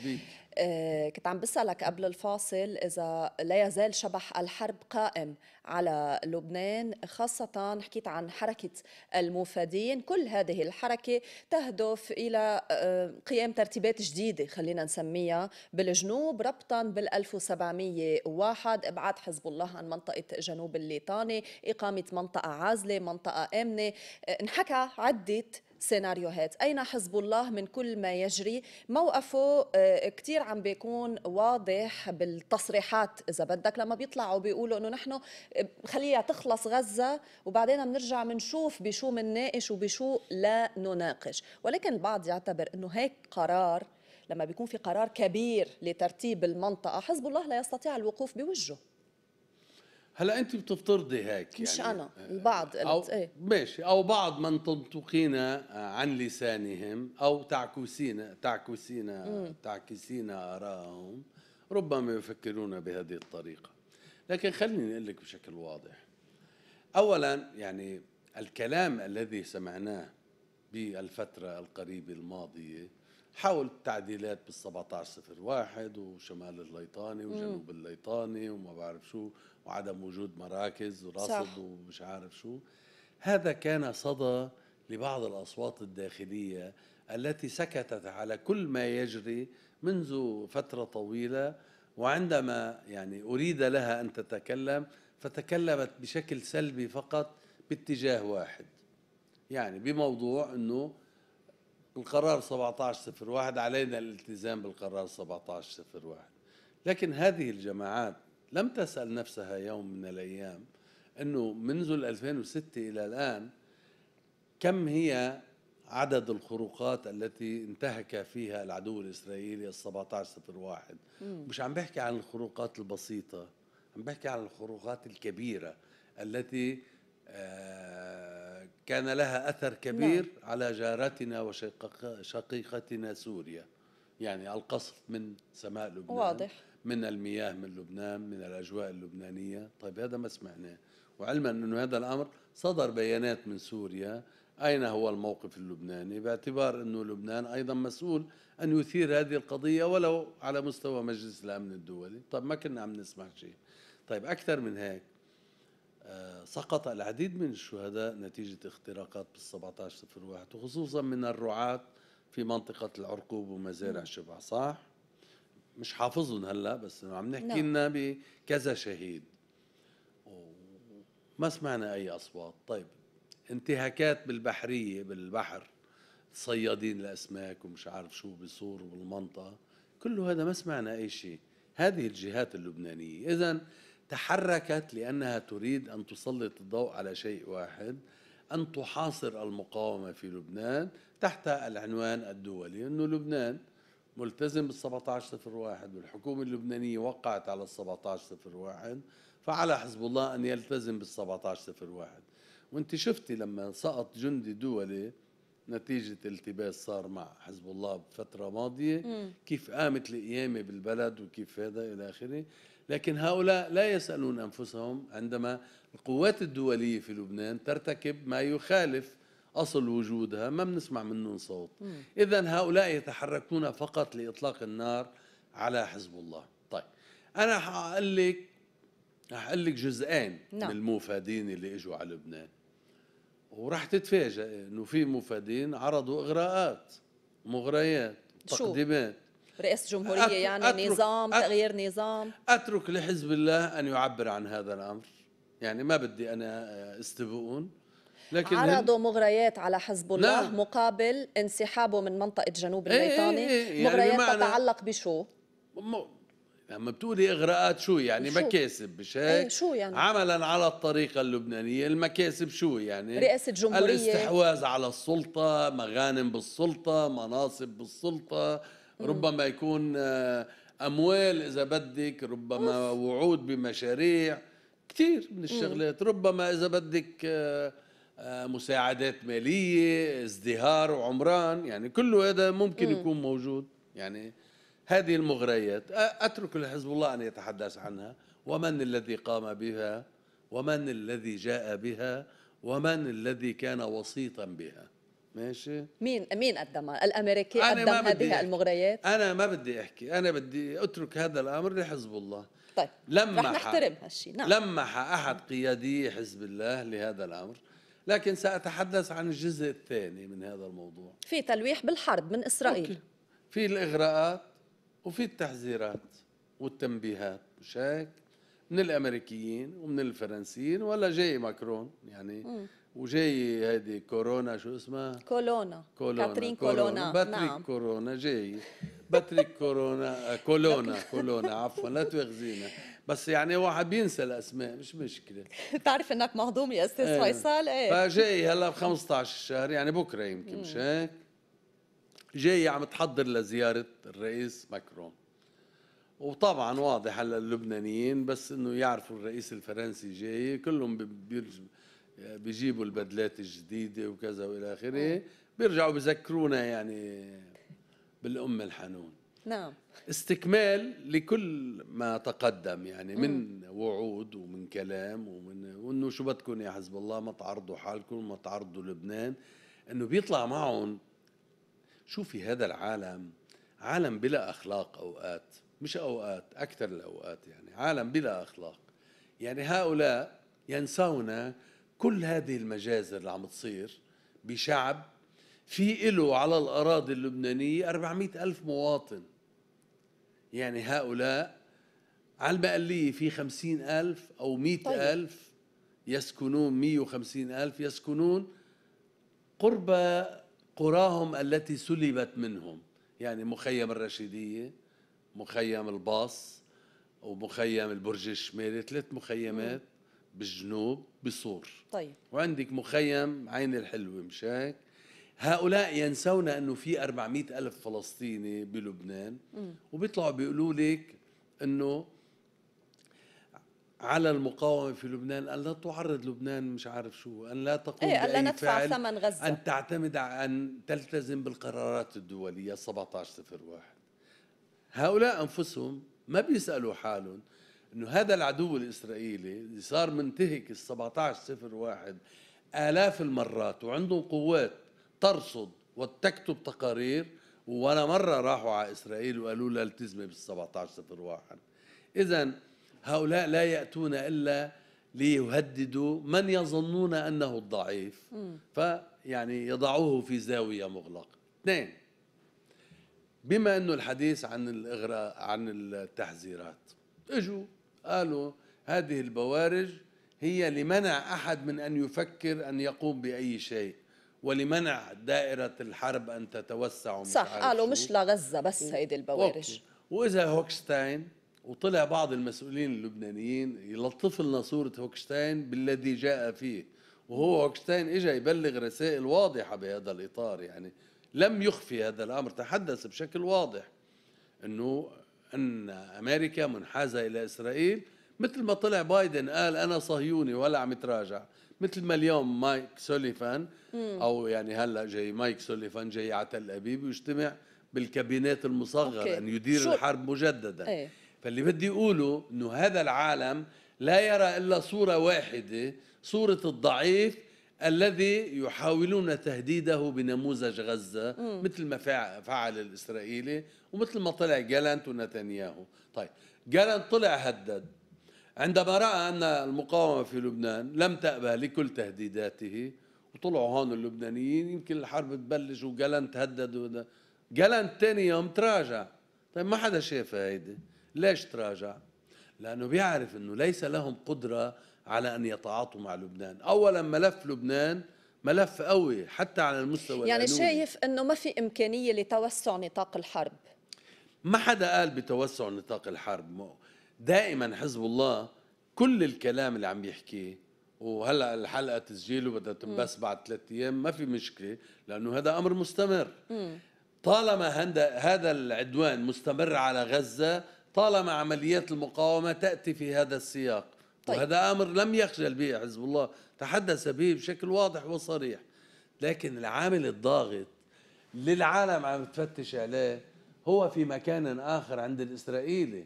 آه، كنت عم بسألك قبل الفاصل إذا لا يزال شبح الحرب قائم على لبنان خاصة حكيت عن حركة المفادين كل هذه الحركة تهدف إلى آه، قيام ترتيبات جديدة خلينا نسميها بالجنوب ربطا بال1701 إبعاد حزب الله عن منطقة جنوب الليطاني إقامة منطقة عازلة منطقة آمنة آه، انحكى عدة سيناريوهات أين حزب الله من كل ما يجري موقفه آه، كثير عم بيكون واضح بالتصريحات إذا بدك لما بيطلعوا بيقولوا أنه نحن آه، خليها تخلص غزة وبعدين بنرجع بنشوف بشو منناقش وبشو لا نناقش ولكن البعض يعتبر أنه هيك قرار لما بيكون في قرار كبير لترتيب المنطقة حزب الله لا يستطيع الوقوف بوجهه هلا انت بتفترضي هيك يعني مش انا آه، البعض قلت ايه ماشي او بعض من تنطقين آه، عن لسانهم او آه، تعكسين تعكسين تعكسين ارائهم ربما يفكرون بهذه الطريقه لكن خليني اقول لك بشكل واضح اولا يعني الكلام الذي سمعناه بالفتره القريبه الماضيه حول التعديلات بال 1701 وشمال الليطاني وجنوب الليطاني وما بعرف شو وعدم وجود مراكز ورصد ومش عارف شو هذا كان صدى لبعض الأصوات الداخلية التي سكتت على كل ما يجري منذ فترة طويلة وعندما يعني أريد لها أن تتكلم فتكلمت بشكل سلبي فقط باتجاه واحد يعني بموضوع أنه القرار 1701 علينا الالتزام بالقرار 1701 لكن هذه الجماعات لم تسأل نفسها يوم من الأيام أنه منذ 2006 إلى الآن كم هي عدد الخروقات التي انتهك فيها العدو الإسرائيلي ال واحد مش عم بحكي عن الخروقات البسيطة عم بحكي عن الخروقات الكبيرة التي آه، كان لها أثر كبير نعم. على جارتنا وشقيقتنا سوريا يعني القصف من سماء لبنان واضح من المياه من لبنان من الأجواء اللبنانية طيب هذا ما سمعناه وعلما أنه هذا الأمر صدر بيانات من سوريا أين هو الموقف اللبناني باعتبار أنه لبنان أيضا مسؤول أن يثير هذه القضية ولو على مستوى مجلس الأمن الدولي طيب ما كنا عم نسمع شيء طيب أكثر من هيك آه، سقط العديد من الشهداء نتيجة اختراقات بال 1701 وخصوصا من الرعاة في منطقة العرقوب ومزارع نعم. شبع صح؟ مش حافظهم هلا بس عم نحكي نعم. لنا بكذا شهيد ما سمعنا اي اصوات طيب انتهاكات بالبحريه بالبحر صيادين الاسماك ومش عارف شو بصور بالمنطقه كله هذا ما سمعنا اي شيء هذه الجهات اللبنانيه اذا تحركت لانها تريد ان تسلط الضوء على شيء واحد ان تحاصر المقاومه في لبنان تحت العنوان الدولي انه لبنان ملتزم بال 1701 والحكومة اللبنانية وقعت على ال 1701 فعلى حزب الله أن يلتزم بال 1701 وانت شفتي لما سقط جندي دولي نتيجة التباس صار مع حزب الله بفترة ماضية كيف قامت القيامة بالبلد وكيف هذا إلى آخره لكن هؤلاء لا يسألون أنفسهم عندما القوات الدولية في لبنان ترتكب ما يخالف أصل وجودها ما بنسمع منهم صوت إذا هؤلاء يتحركون فقط لإطلاق النار على حزب الله طيب أنا حقول لك حقول لك جزئين نعم. من المفادين اللي اجوا على لبنان وراح تتفاجئ انه في مفادين عرضوا اغراءات مغريات تقديمات رئاسة جمهورية أترك يعني أترك نظام أترك تغيير نظام أترك لحزب الله أن يعبر عن هذا الأمر يعني ما بدي أنا استبقون لكن عرضوا مغريات على حزب الله لا. نعم. مقابل انسحابه من منطقه جنوب إيه، إيه، الميطاني اي اي يعني اي مغريات يعني تتعلق بشو؟ م... لما بتقولي اغراءات شو يعني شو؟ مكاسب مش هيك؟ ايه شو يعني؟ عملا على الطريقه اللبنانيه، المكاسب شو يعني؟ رئاسه جمهوريه الاستحواذ على السلطه، مغانم بالسلطه، مناصب بالسلطه، ربما يكون آه، اموال اذا بدك، ربما وعود بمشاريع، كثير من الشغلات، ربما اذا بدك آه، آه، مساعدات ماليه ازدهار وعمران يعني كله هذا ممكن يكون موجود يعني هذه المغريات اترك لحزب الله ان يتحدث عنها ومن الذي قام بها ومن الذي جاء بها ومن الذي كان وسيطا بها ماشي مين مين قدم الامريكي قدم هذه المغريات انا ما بدي احكي انا بدي اترك هذا الامر لحزب الله طيب لما رح نحترم هالشيء نعم لمح احد قيادي حزب الله لهذا الامر لكن سأتحدث عن الجزء الثاني من هذا الموضوع في تلويح بالحرب من إسرائيل في الإغراءات وفي التحذيرات والتنبيهات مش هيك من الامريكيين ومن الفرنسيين ولا جاي ماكرون يعني م. وجاي هذه كورونا شو اسمها كولونا كولونا كاترين كولونا, باتريك نعم. كورونا جاي باتريك كورونا آه، كولونا كولونا عفوا لا تؤاخذينا بس يعني واحد بينسى الاسماء مش مشكله بتعرف انك مهضوم يا استاذ إيه. فيصل ايه فجاي هلا ب 15 الشهر يعني بكره يمكن مش هيك جاي عم تحضر لزياره الرئيس ماكرون وطبعا واضح هلا اللبنانيين بس انه يعرفوا الرئيس الفرنسي جاي كلهم بيجيبوا البدلات الجديده وكذا والى اخره آه. بيرجعوا بذكرونا يعني بالام الحنون نعم استكمال لكل ما تقدم يعني من وعود ومن كلام ومن وانه شو بدكم يا حزب الله ما تعرضوا حالكم ما تعرضوا لبنان انه بيطلع معهم شوفي هذا العالم عالم بلا اخلاق اوقات مش اوقات اكثر الاوقات يعني عالم بلا اخلاق يعني هؤلاء ينسون كل هذه المجازر اللي عم تصير بشعب في له على الأراضي اللبنانية 400 ألف مواطن يعني هؤلاء على المقلية في خمسين ألف أو مئة طيب. ألف يسكنون مئة وخمسين ألف يسكنون قرب قراهم التي سلبت منهم يعني مخيم الرشيدية مخيم الباص ومخيم البرج الشمالي ثلاث مخيمات بالجنوب بصور طيب وعندك مخيم عين الحلوة مش هيك هؤلاء ينسون انه في 400 الف فلسطيني بلبنان وبيطلعوا بيقولوا لك انه على المقاومه في لبنان ان لا تعرض لبنان مش عارف شو ان لا تقوم إيه بأي لا ندفع ثمن غزه ان تعتمد ان تلتزم بالقرارات الدوليه 1701 هؤلاء انفسهم ما بيسالوا حالهم انه هذا العدو الاسرائيلي اللي صار منتهك ال 1701 الاف المرات وعندهم قوات ترصد وتكتب تقارير ولا مرة راحوا على إسرائيل وقالوا لها التزمي بال 17 واحد إذا هؤلاء لا يأتون إلا ليهددوا من يظنون أنه الضعيف فيعني يضعوه في زاوية مغلقة اثنين بما أنه الحديث عن الإغراء عن التحذيرات اجوا قالوا هذه البوارج هي لمنع أحد من أن يفكر أن يقوم بأي شيء ولمنع دائرة الحرب أن تتوسع صح قالوا مش لغزة بس هيدي البوارج وإذا هوكشتاين وطلع بعض المسؤولين اللبنانيين يلطف لنا صورة هوكشتاين بالذي جاء فيه وهو هوكشتاين إجا يبلغ رسائل واضحة بهذا الإطار يعني لم يخفي هذا الأمر تحدث بشكل واضح أنه أن أمريكا منحازة إلى إسرائيل مثل ما طلع بايدن قال أنا صهيوني ولا عم يتراجع مثل ما اليوم مايك سوليفان مم. او يعني هلا جاي مايك سوليفان جاي على تل ابيب ويجتمع بالكابينات المصغره أوكي. ان يدير شو. الحرب مجددا ايه. فاللي بدي اقوله انه هذا العالم لا يرى الا صوره واحده صوره الضعيف الذي يحاولون تهديده بنموذج غزة مم. مثل ما فعل الإسرائيلي ومثل ما طلع جالانت ونتنياهو طيب جالانت طلع هدد عندما رأى أن المقاومة في لبنان لم تأبه لكل تهديداته طلعوا هون اللبنانيين يمكن الحرب تبلش وجالنت هدد وده. جالنت تاني يوم تراجع طيب ما حدا شافها هيدي ليش تراجع؟ لأنه بيعرف أنه ليس لهم قدرة على أن يتعاطوا مع لبنان أولا ملف لبنان ملف قوي حتى على المستوى يعني القانوني. شايف أنه ما في إمكانية لتوسع نطاق الحرب ما حدا قال بتوسع نطاق الحرب دائما حزب الله كل الكلام اللي عم يحكيه وهلا الحلقه تسجيل وبدها تنبث بعد ثلاث ايام ما في مشكله لانه هذا امر مستمر مم. طالما هذا العدوان مستمر على غزه طالما عمليات المقاومه تاتي في هذا السياق طيب. وهذا امر لم يخجل به حزب الله تحدث به بشكل واضح وصريح لكن العامل الضاغط للعالم عم تفتش عليه هو في مكان اخر عند الاسرائيلي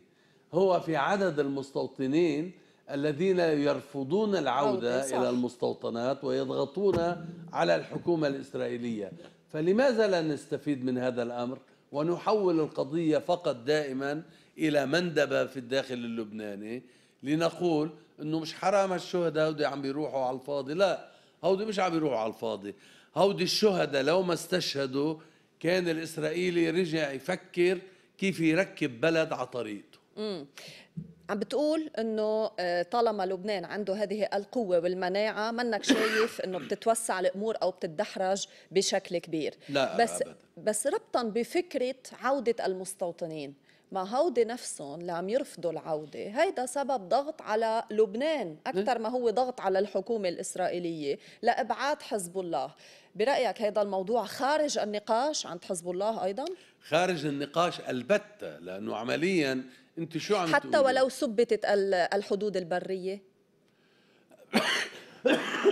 هو في عدد المستوطنين الذين يرفضون العودة إلى المستوطنات ويضغطون على الحكومة الإسرائيلية فلماذا لا نستفيد من هذا الأمر ونحول القضية فقط دائما إلى مندبة في الداخل اللبناني لنقول أنه مش حرام الشهداء هودي عم بيروحوا على الفاضي لا هودي مش عم بيروحوا على الفاضي هودي الشهداء لو ما استشهدوا كان الإسرائيلي رجع يفكر كيف يركب بلد على طريقته عم بتقول انه آه، طالما لبنان عنده هذه القوه والمناعه منك شايف انه بتتوسع الامور او بتتدحرج بشكل كبير لا بس أبدا. بس ربطا بفكره عوده المستوطنين ما هودي نفسهم اللي عم يرفضوا العودة هيدا سبب ضغط على لبنان أكثر ما هو ضغط على الحكومة الإسرائيلية لإبعاد حزب الله برأيك هيدا الموضوع خارج النقاش عند حزب الله أيضا؟ خارج النقاش البتة لأنه عملياً انت شو عم حتى تقولي؟ ولو ثبتت الحدود البريه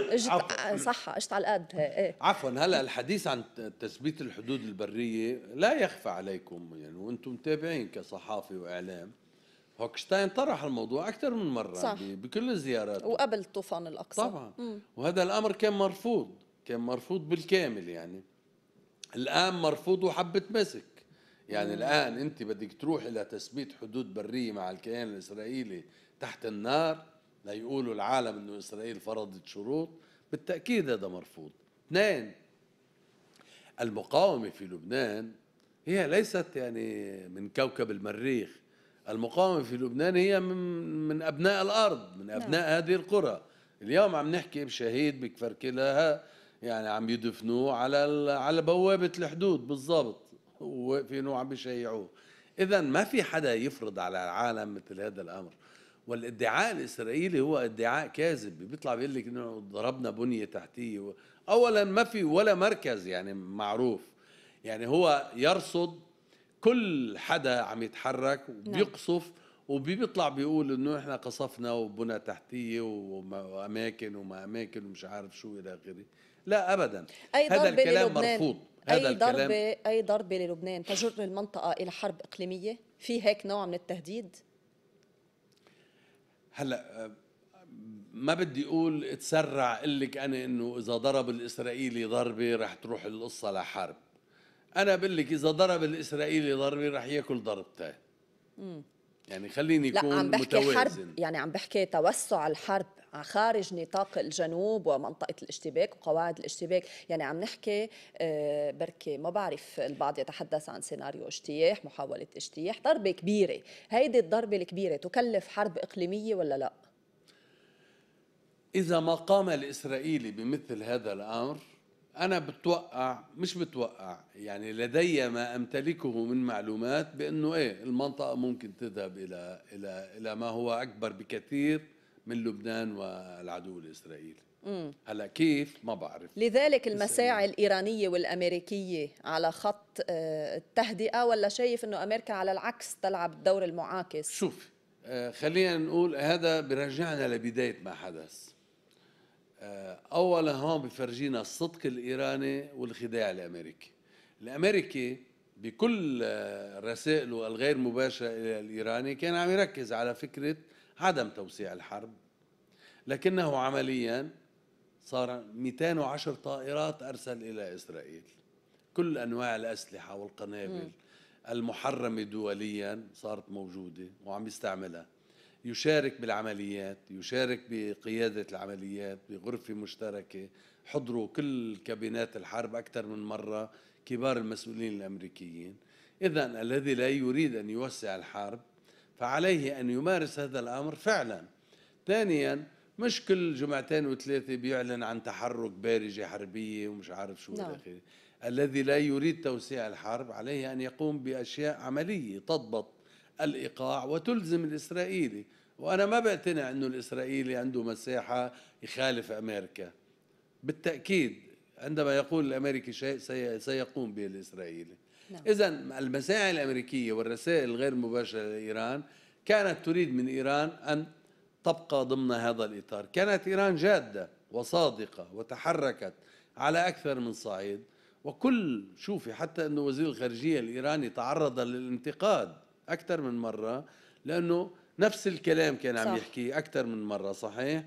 اجت صح اجت على القد ايه, إيه. عفوا هلا الحديث عن تثبيت الحدود البريه لا يخفى عليكم يعني وانتم متابعين كصحافه واعلام هوكشتاين طرح الموضوع اكثر من مره صح. بكل الزيارات وقبل طوفان الاقصى طبعا مم. وهذا الامر كان مرفوض كان مرفوض بالكامل يعني الان مرفوض وحبه مسك يعني الآن أنت بدك تروح إلى تثبيت حدود برية مع الكيان الإسرائيلي تحت النار ليقولوا العالم أنه إسرائيل فرضت شروط بالتأكيد هذا مرفوض اثنين المقاومة في لبنان هي ليست يعني من كوكب المريخ المقاومة في لبنان هي من, من أبناء الأرض من نعم. أبناء مم. هذه القرى اليوم عم نحكي بشهيد بكفر كلاها يعني عم يدفنوه على على بوابة الحدود بالضبط وفي نوع بيشيعوه اذا ما في حدا يفرض على العالم مثل هذا الامر والادعاء الاسرائيلي هو ادعاء كاذب بيطلع بيقول لك انه ضربنا بنيه تحتيه اولا ما في ولا مركز يعني معروف يعني هو يرصد كل حدا عم يتحرك نعم. وبيقصف وبيطلع بيقول انه احنا قصفنا وبنى تحتيه واماكن وما اماكن ومش عارف شو الى اخره لا ابدا هذا الكلام مرفوض هذا أي ضربة أي ضربة للبنان تجر المنطقة إلى حرب إقليمية في هيك نوع من التهديد هلا آه، ما بدي اقول اتسرع اقول لك انا انه اذا ضرب الاسرائيلي ضربه رح تروح القصه لحرب انا بقول لك اذا ضرب الاسرائيلي ضربه رح ياكل ضربتين يعني خليني لا متوازن لا عم بحكي حرب يعني عم بحكي توسع الحرب خارج نطاق الجنوب ومنطقه الاشتباك وقواعد الاشتباك يعني عم نحكي آه، بركي ما بعرف البعض يتحدث عن سيناريو اجتياح محاوله اجتياح ضربه كبيره هيدي الضربه الكبيره تكلف حرب اقليميه ولا لا اذا ما قام الاسرائيلي بمثل هذا الامر انا بتوقع مش بتوقع يعني لدي ما امتلكه من معلومات بانه ايه المنطقه ممكن تذهب الى الى الى ما هو اكبر بكثير من لبنان والعدو الإسرائيلي هلا كيف ما بعرف لذلك المساعي يعني. الإيرانية والأمريكية على خط آه، التهدئة ولا شايف أنه أمريكا على العكس تلعب الدور المعاكس شوف آه، خلينا نقول هذا برجعنا لبداية ما حدث آه، أولا هون بفرجينا الصدق الإيراني والخداع الأمريكي الأمريكي بكل رسائله الغير مباشرة إلى الإيراني كان عم يركز على فكرة عدم توسيع الحرب لكنه عمليا صار 210 طائرات أرسل إلى إسرائيل كل أنواع الأسلحة والقنابل المحرمة دوليا صارت موجودة وعم يستعملها يشارك بالعمليات يشارك بقيادة العمليات بغرفة مشتركة حضروا كل كابينات الحرب أكثر من مرة كبار المسؤولين الأمريكيين إذا الذي لا يريد أن يوسع الحرب فعليه أن يمارس هذا الأمر فعلا ثانيا مش كل جمعتين وثلاثة بيعلن عن تحرك بارجة حربية ومش عارف شو نعم. الأخير. الذي لا يريد توسيع الحرب عليه أن يقوم بأشياء عملية تضبط الإيقاع وتلزم الإسرائيلي وأنا ما بعتنى أنه الإسرائيلي عنده مساحة يخالف أمريكا بالتأكيد عندما يقول الأمريكي شيء سيقوم به الإسرائيلي نعم. إذا المساعي الأمريكية والرسائل الغير مباشرة لإيران كانت تريد من إيران أن تبقى ضمن هذا الإطار كانت إيران جادة وصادقة وتحركت على أكثر من صعيد وكل شوفي حتى أنه وزير الخارجية الإيراني تعرض للانتقاد أكثر من مرة لأنه نفس الكلام كان عم يحكيه أكثر من مرة صحيح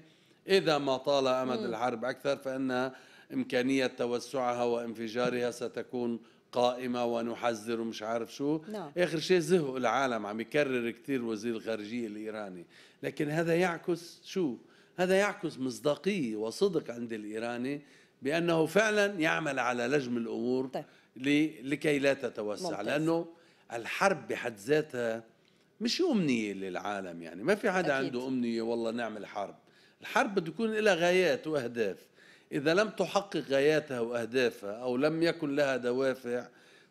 إذا ما طال أمد الحرب أكثر فإن إمكانية توسعها وانفجارها ستكون قائمه ونحذر ومش عارف شو نعم. اخر شيء زهق العالم عم يكرر كثير وزير الخارجيه الايراني لكن هذا يعكس شو هذا يعكس مصداقيه وصدق عند الايراني بانه فعلا يعمل على لجم الامور طيب. لكي لا تتوسع ممتاز. لانه الحرب بحد ذاتها مش امنيه للعالم يعني ما في حدا أكيد. عنده امنيه والله نعمل حرب الحرب بده لها غايات واهداف إذا لم تحقق غاياتها وأهدافها أو لم يكن لها دوافع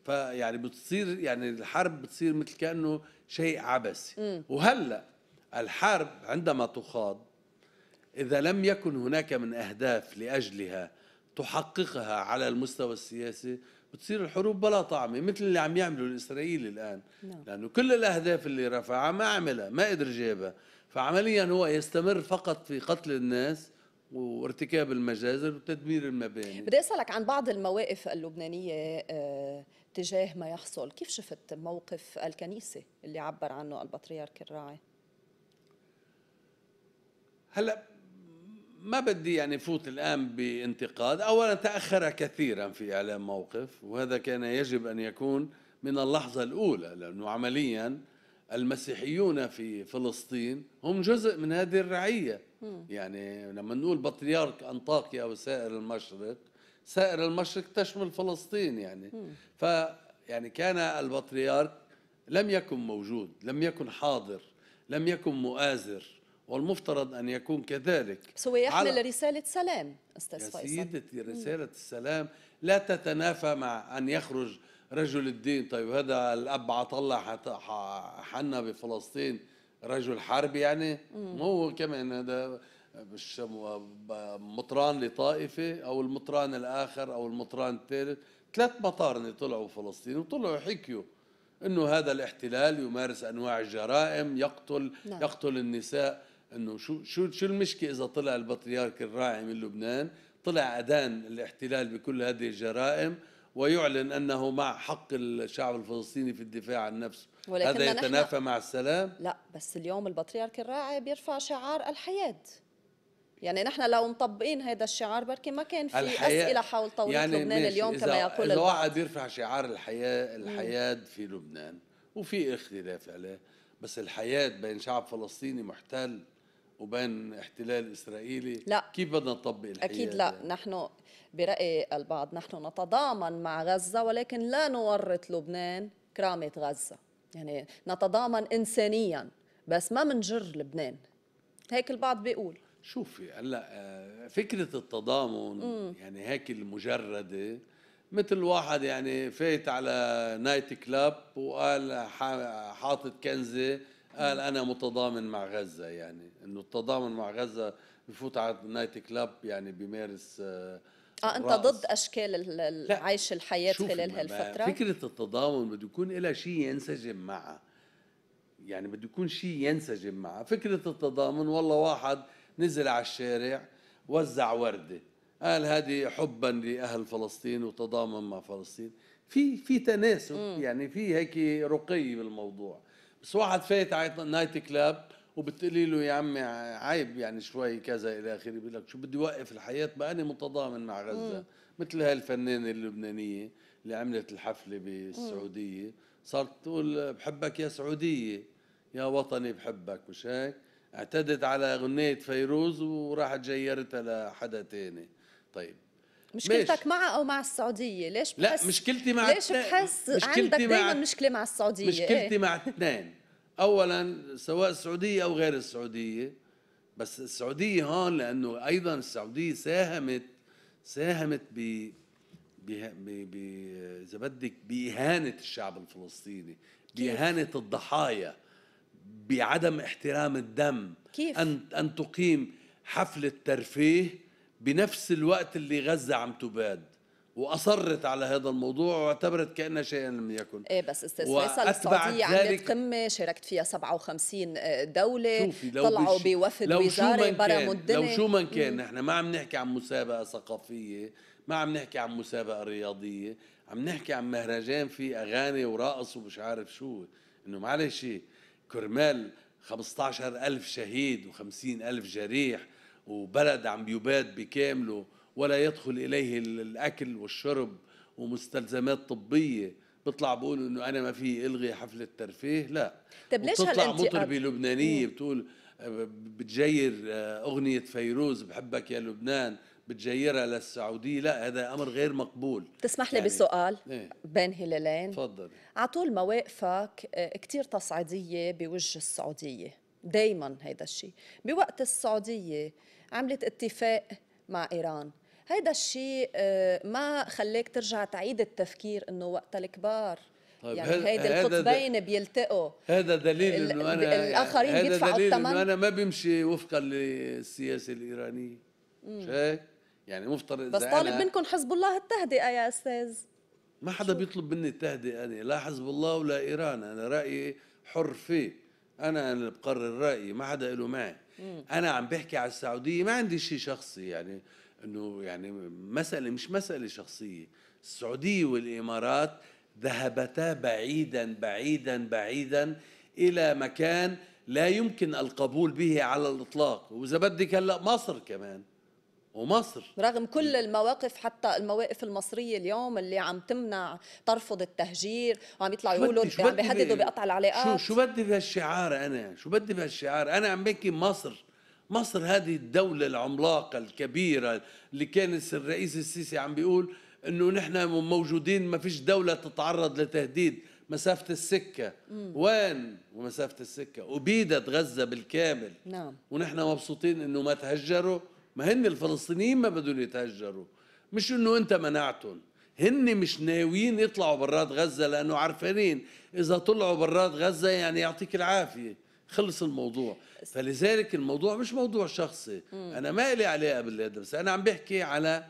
فيعني بتصير يعني الحرب بتصير مثل كأنه شيء عبثي وهلأ الحرب عندما تخاض إذا لم يكن هناك من أهداف لأجلها تحققها على المستوى السياسي بتصير الحروب بلا طعمة مثل اللي عم يعمله الإسرائيلي الآن لا. نعم. لأنه كل الأهداف اللي رفعها ما عملها ما قدر جابها فعمليا هو يستمر فقط في قتل الناس وارتكاب المجازر وتدمير المباني بدي اسالك عن بعض المواقف اللبنانيه آه، تجاه ما يحصل كيف شفت موقف الكنيسه اللي عبر عنه البطريرك الراعي هلا ما بدي يعني فوت الان بانتقاد اولا تاخر كثيرا في اعلان موقف وهذا كان يجب ان يكون من اللحظه الاولى لانه عمليا المسيحيون في فلسطين هم جزء من هذه الرعيه يعني لما نقول بطريرك أنطاكيا وسائر المشرق سائر المشرق تشمل فلسطين يعني ف يعني كان البطريرك لم يكن موجود لم يكن حاضر لم يكن مؤازر والمفترض ان يكون كذلك بس هو يحمل على رساله سلام استاذ فيصل سيدتي رساله السلام لا تتنافى مع ان يخرج رجل الدين طيب هذا الاب عطله حنا بفلسطين رجل حرب يعني مم. هو كمان هذا مش مطران لطائفه او المطران الاخر او المطران الثالث ثلاث مطارنه طلعوا فلسطين وطلعوا حكيوا انه هذا الاحتلال يمارس انواع الجرائم يقتل نعم. يقتل النساء انه شو شو شو المشكله اذا طلع البطريرك الراعي من لبنان طلع ادان الاحتلال بكل هذه الجرائم ويعلن انه مع حق الشعب الفلسطيني في الدفاع عن نفسه هذا يتنافى مع السلام لا بس اليوم البطريرك الراعي بيرفع شعار الحياد يعني نحن لو مطبقين هذا الشعار بركي ما كان في اسئله حول طاوله يعني لبنان اليوم كما يقول اذا واحد بيرفع شعار الحياه الحياد في لبنان وفي اختلاف عليه بس الحياه بين شعب فلسطيني محتل وبين احتلال اسرائيلي لا كيف بدنا نطبق الحياه اكيد لا يعني؟ نحن براي البعض نحن نتضامن مع غزه ولكن لا نورط لبنان كرامه غزه يعني نتضامن انسانيا بس ما منجر لبنان هيك البعض بيقول شوفي هلا آه، فكره التضامن مم. يعني هيك المجرده مثل واحد يعني فات على نايت كلاب وقال حاطط كنزه قال انا متضامن مع غزه يعني انه التضامن مع غزه بفوت على نايت كلاب يعني بيمارس آه اه انت رأس. ضد اشكال عيش الحياه خلال هالفتره فكره التضامن بده يكون لها شيء ينسجم معها يعني بده يكون شيء ينسجم معها فكره التضامن والله واحد نزل على الشارع وزع ورده قال هذه حبا لاهل فلسطين وتضامن مع فلسطين في في تناسب يعني في هيك رقي بالموضوع بس واحد فات على نايت كلاب وبتقولي له يا عمي عيب يعني شوي كذا الى اخره بيقول لك شو بدي وقف الحياه بقى انا متضامن مع غزه مم. مثل الفنانه اللبنانيه اللي عملت الحفله بالسعوديه صارت تقول بحبك يا سعوديه يا وطني بحبك مش هيك اعتدت على اغنيه فيروز وراحت جيرتها لحدا تاني طيب مشكلتك معها او مع السعوديه ليش بحس لا مشكلتي مع ليش بحس عندك دائما مشكله مع السعوديه مشكلتي ايه؟ مع اثنين اولا سواء السعوديه او غير السعوديه بس السعوديه هون لانه ايضا السعوديه ساهمت ساهمت ب اذا بدك باهانه الشعب الفلسطيني باهانه الضحايا بعدم احترام الدم كيف؟ ان ان تقيم حفله ترفيه بنفس الوقت اللي غزه عم تباد واصرت على هذا الموضوع واعتبرت كانها شيئا لم يكن ايه بس استاذ فيصل السعوديه عملت قمه شاركت فيها 57 آه، دوله طلعوا بوفد وزاري برموا الدنيا لو شو من كان نحن ما عم نحكي عن مسابقه ثقافيه ما عم نحكي عن مسابقه رياضيه عم نحكي عن مهرجان فيه اغاني ورقص ومش عارف شو انه معلش كرمال 15000 شهيد و50000 جريح وبلد عم بيباد بكامله ولا يدخل إليه الأكل والشرب ومستلزمات طبية بيطلع بقول انه انا ما في الغي حفله ترفيه لا طب ليش بتطلع مطربه لبنانيه بتقول آه، بتجير آه، اغنيه فيروز بحبك يا لبنان بتجيرها للسعوديه لا هذا امر غير مقبول تسمح لي يعني بسؤال إيه؟ بين هلالين تفضل على طول مواقفك آه، كثير تصعيديه بوجه السعوديه دائما هذا الشيء بوقت السعوديه عملت اتفاق مع ايران هيدا الشيء آه، ما خلاك ترجع تعيد التفكير انه وقت الكبار طيب يعني هيدي القطبين بيلتقوا هذا دليل انه انا الاخرين بيدفعوا الثمن انه انا ما بمشي وفقا للسياسه الايرانيه مش هيك؟ يعني مفترض بس طالب منكم حزب الله التهدئه يا استاذ ما حدا بيطلب مني التهدئه انا لا حزب الله ولا ايران انا رايي حر فيه انا اللي بقرر رايي ما حدا له معي انا عم بحكي على السعوديه ما عندي شيء شخصي يعني انه يعني مساله مش مساله شخصيه السعوديه والامارات ذهبتا بعيدا بعيدا بعيدا الى مكان لا يمكن القبول به على الاطلاق واذا بدك هلا مصر كمان ومصر رغم كل المواقف حتى المواقف المصرية اليوم اللي عم تمنع ترفض التهجير وعم يطلعوا يقولوا عم بيهددوا بقطع العلاقات شو شو بدي بهالشعار أنا شو بدي بهالشعار أنا عم بحكي مصر مصر هذه الدولة العملاقة الكبيرة اللي كان الرئيس السيسي عم بيقول انه نحن موجودين ما فيش دولة تتعرض لتهديد مسافة السكة مم. وين مسافة السكة أبيدت غزة بالكامل نعم ونحن مبسوطين انه ما تهجروا ما هن الفلسطينيين ما بدهم يتهجروا مش انه انت منعتهم هن مش ناويين يطلعوا برات غزة لأنه عارفين إذا طلعوا برات غزة يعني يعطيك العافية خلص الموضوع فلذلك الموضوع مش موضوع شخصي مم. انا ما لي علاقه بالادب بس انا عم بحكي على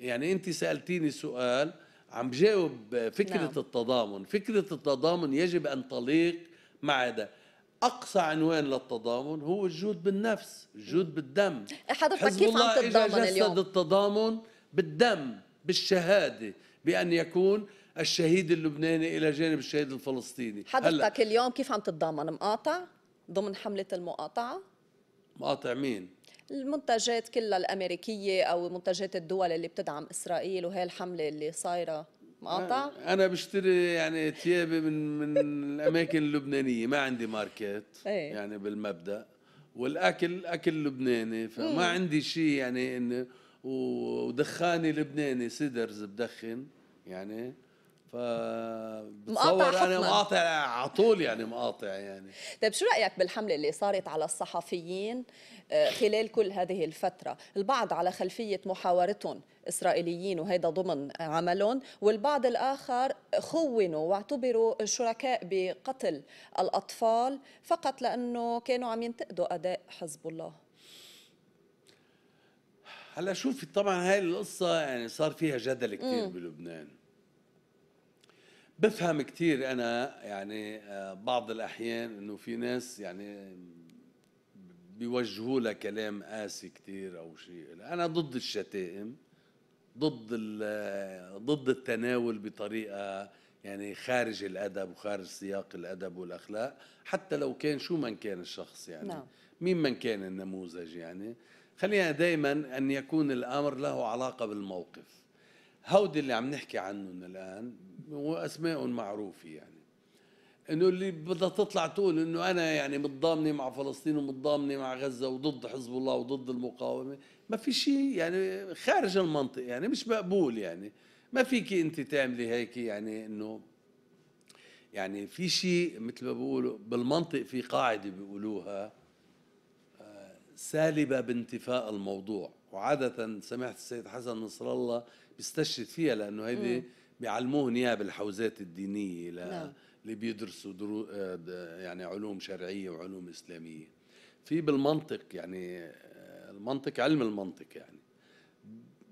يعني انت سالتيني سؤال عم جاوب فكره نعم. التضامن فكره التضامن يجب ان تليق مع هذا اقصى عنوان للتضامن هو الجود بالنفس الجود بالدم حضرتك كيف عم تتضامن اليوم جسد التضامن بالدم بالشهاده بان يكون الشهيد اللبناني الى جانب الشهيد الفلسطيني حضرتك اليوم كيف عم تتضامن مقاطع ضمن حملة المقاطعة؟ مقاطع مين؟ المنتجات كلها الأمريكية أو منتجات الدول اللي بتدعم إسرائيل وهي الحملة اللي صايرة مقاطع؟ أنا بشتري يعني ثيابي من من الأماكن اللبنانية ما عندي ماركات إيه. يعني بالمبدأ والأكل أكل لبناني فما مم. عندي شيء يعني إنه ودخاني لبناني سيدرز بدخن يعني فبتصور انا يعني مقاطع على طول يعني مقاطع يعني طيب شو رايك بالحمله اللي صارت على الصحفيين آه، خلال كل هذه الفتره البعض على خلفيه محاورتهم اسرائيليين وهذا ضمن عملهم والبعض الاخر خونوا واعتبروا شركاء بقتل الاطفال فقط لانه كانوا عم ينتقدوا اداء حزب الله هلا شوفي طبعا هاي القصه يعني صار فيها جدل كثير بلبنان بفهم كثير انا يعني آه، بعض الاحيان انه في ناس يعني بيوجهوا لها كلام قاسي كثير او شيء انا ضد الشتائم ضد آه، ضد التناول بطريقه يعني خارج الادب وخارج سياق الادب والاخلاق حتى لو كان شو من كان الشخص يعني نعم. مين من كان النموذج يعني خلينا دائما ان يكون الامر له علاقه بالموقف هودي اللي عم نحكي عنهم الان واسماء معروفه يعني انه اللي بدها تطلع تقول انه انا يعني متضامنه مع فلسطين ومتضامنه مع غزه وضد حزب الله وضد المقاومه ما في شيء يعني خارج المنطق يعني مش مقبول يعني ما فيك انت تعملي هيك يعني انه يعني في شيء مثل ما بقولوا بالمنطق في قاعده بيقولوها آه، سالبه بانتفاء الموضوع وعاده سمعت السيد حسن نصر الله بيستشهد فيها لانه هيدي بيعلموه نيابه الحوزات الدينيه ل... نعم. اللي بيدرسوا درو... آه، يعني علوم شرعيه وعلوم اسلاميه في بالمنطق يعني آه، المنطق علم المنطق يعني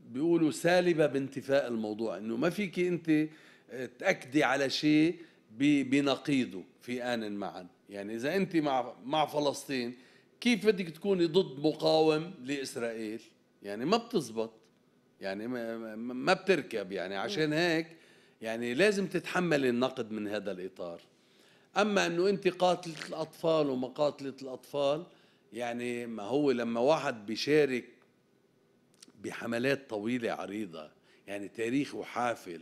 بيقولوا سالبه بانتفاء الموضوع انه ما فيك انت آه، تاكدي على شيء بنقيضه في ان معا يعني اذا انت مع مع فلسطين كيف بدك تكوني ضد مقاوم لاسرائيل يعني ما بتزبط يعني ما, ما بتركب يعني عشان هيك يعني لازم تتحمل النقد من هذا الإطار أما أنه أنت قاتلة الأطفال وما قاتلة الأطفال يعني ما هو لما واحد بيشارك بحملات طويلة عريضة يعني تاريخه حافل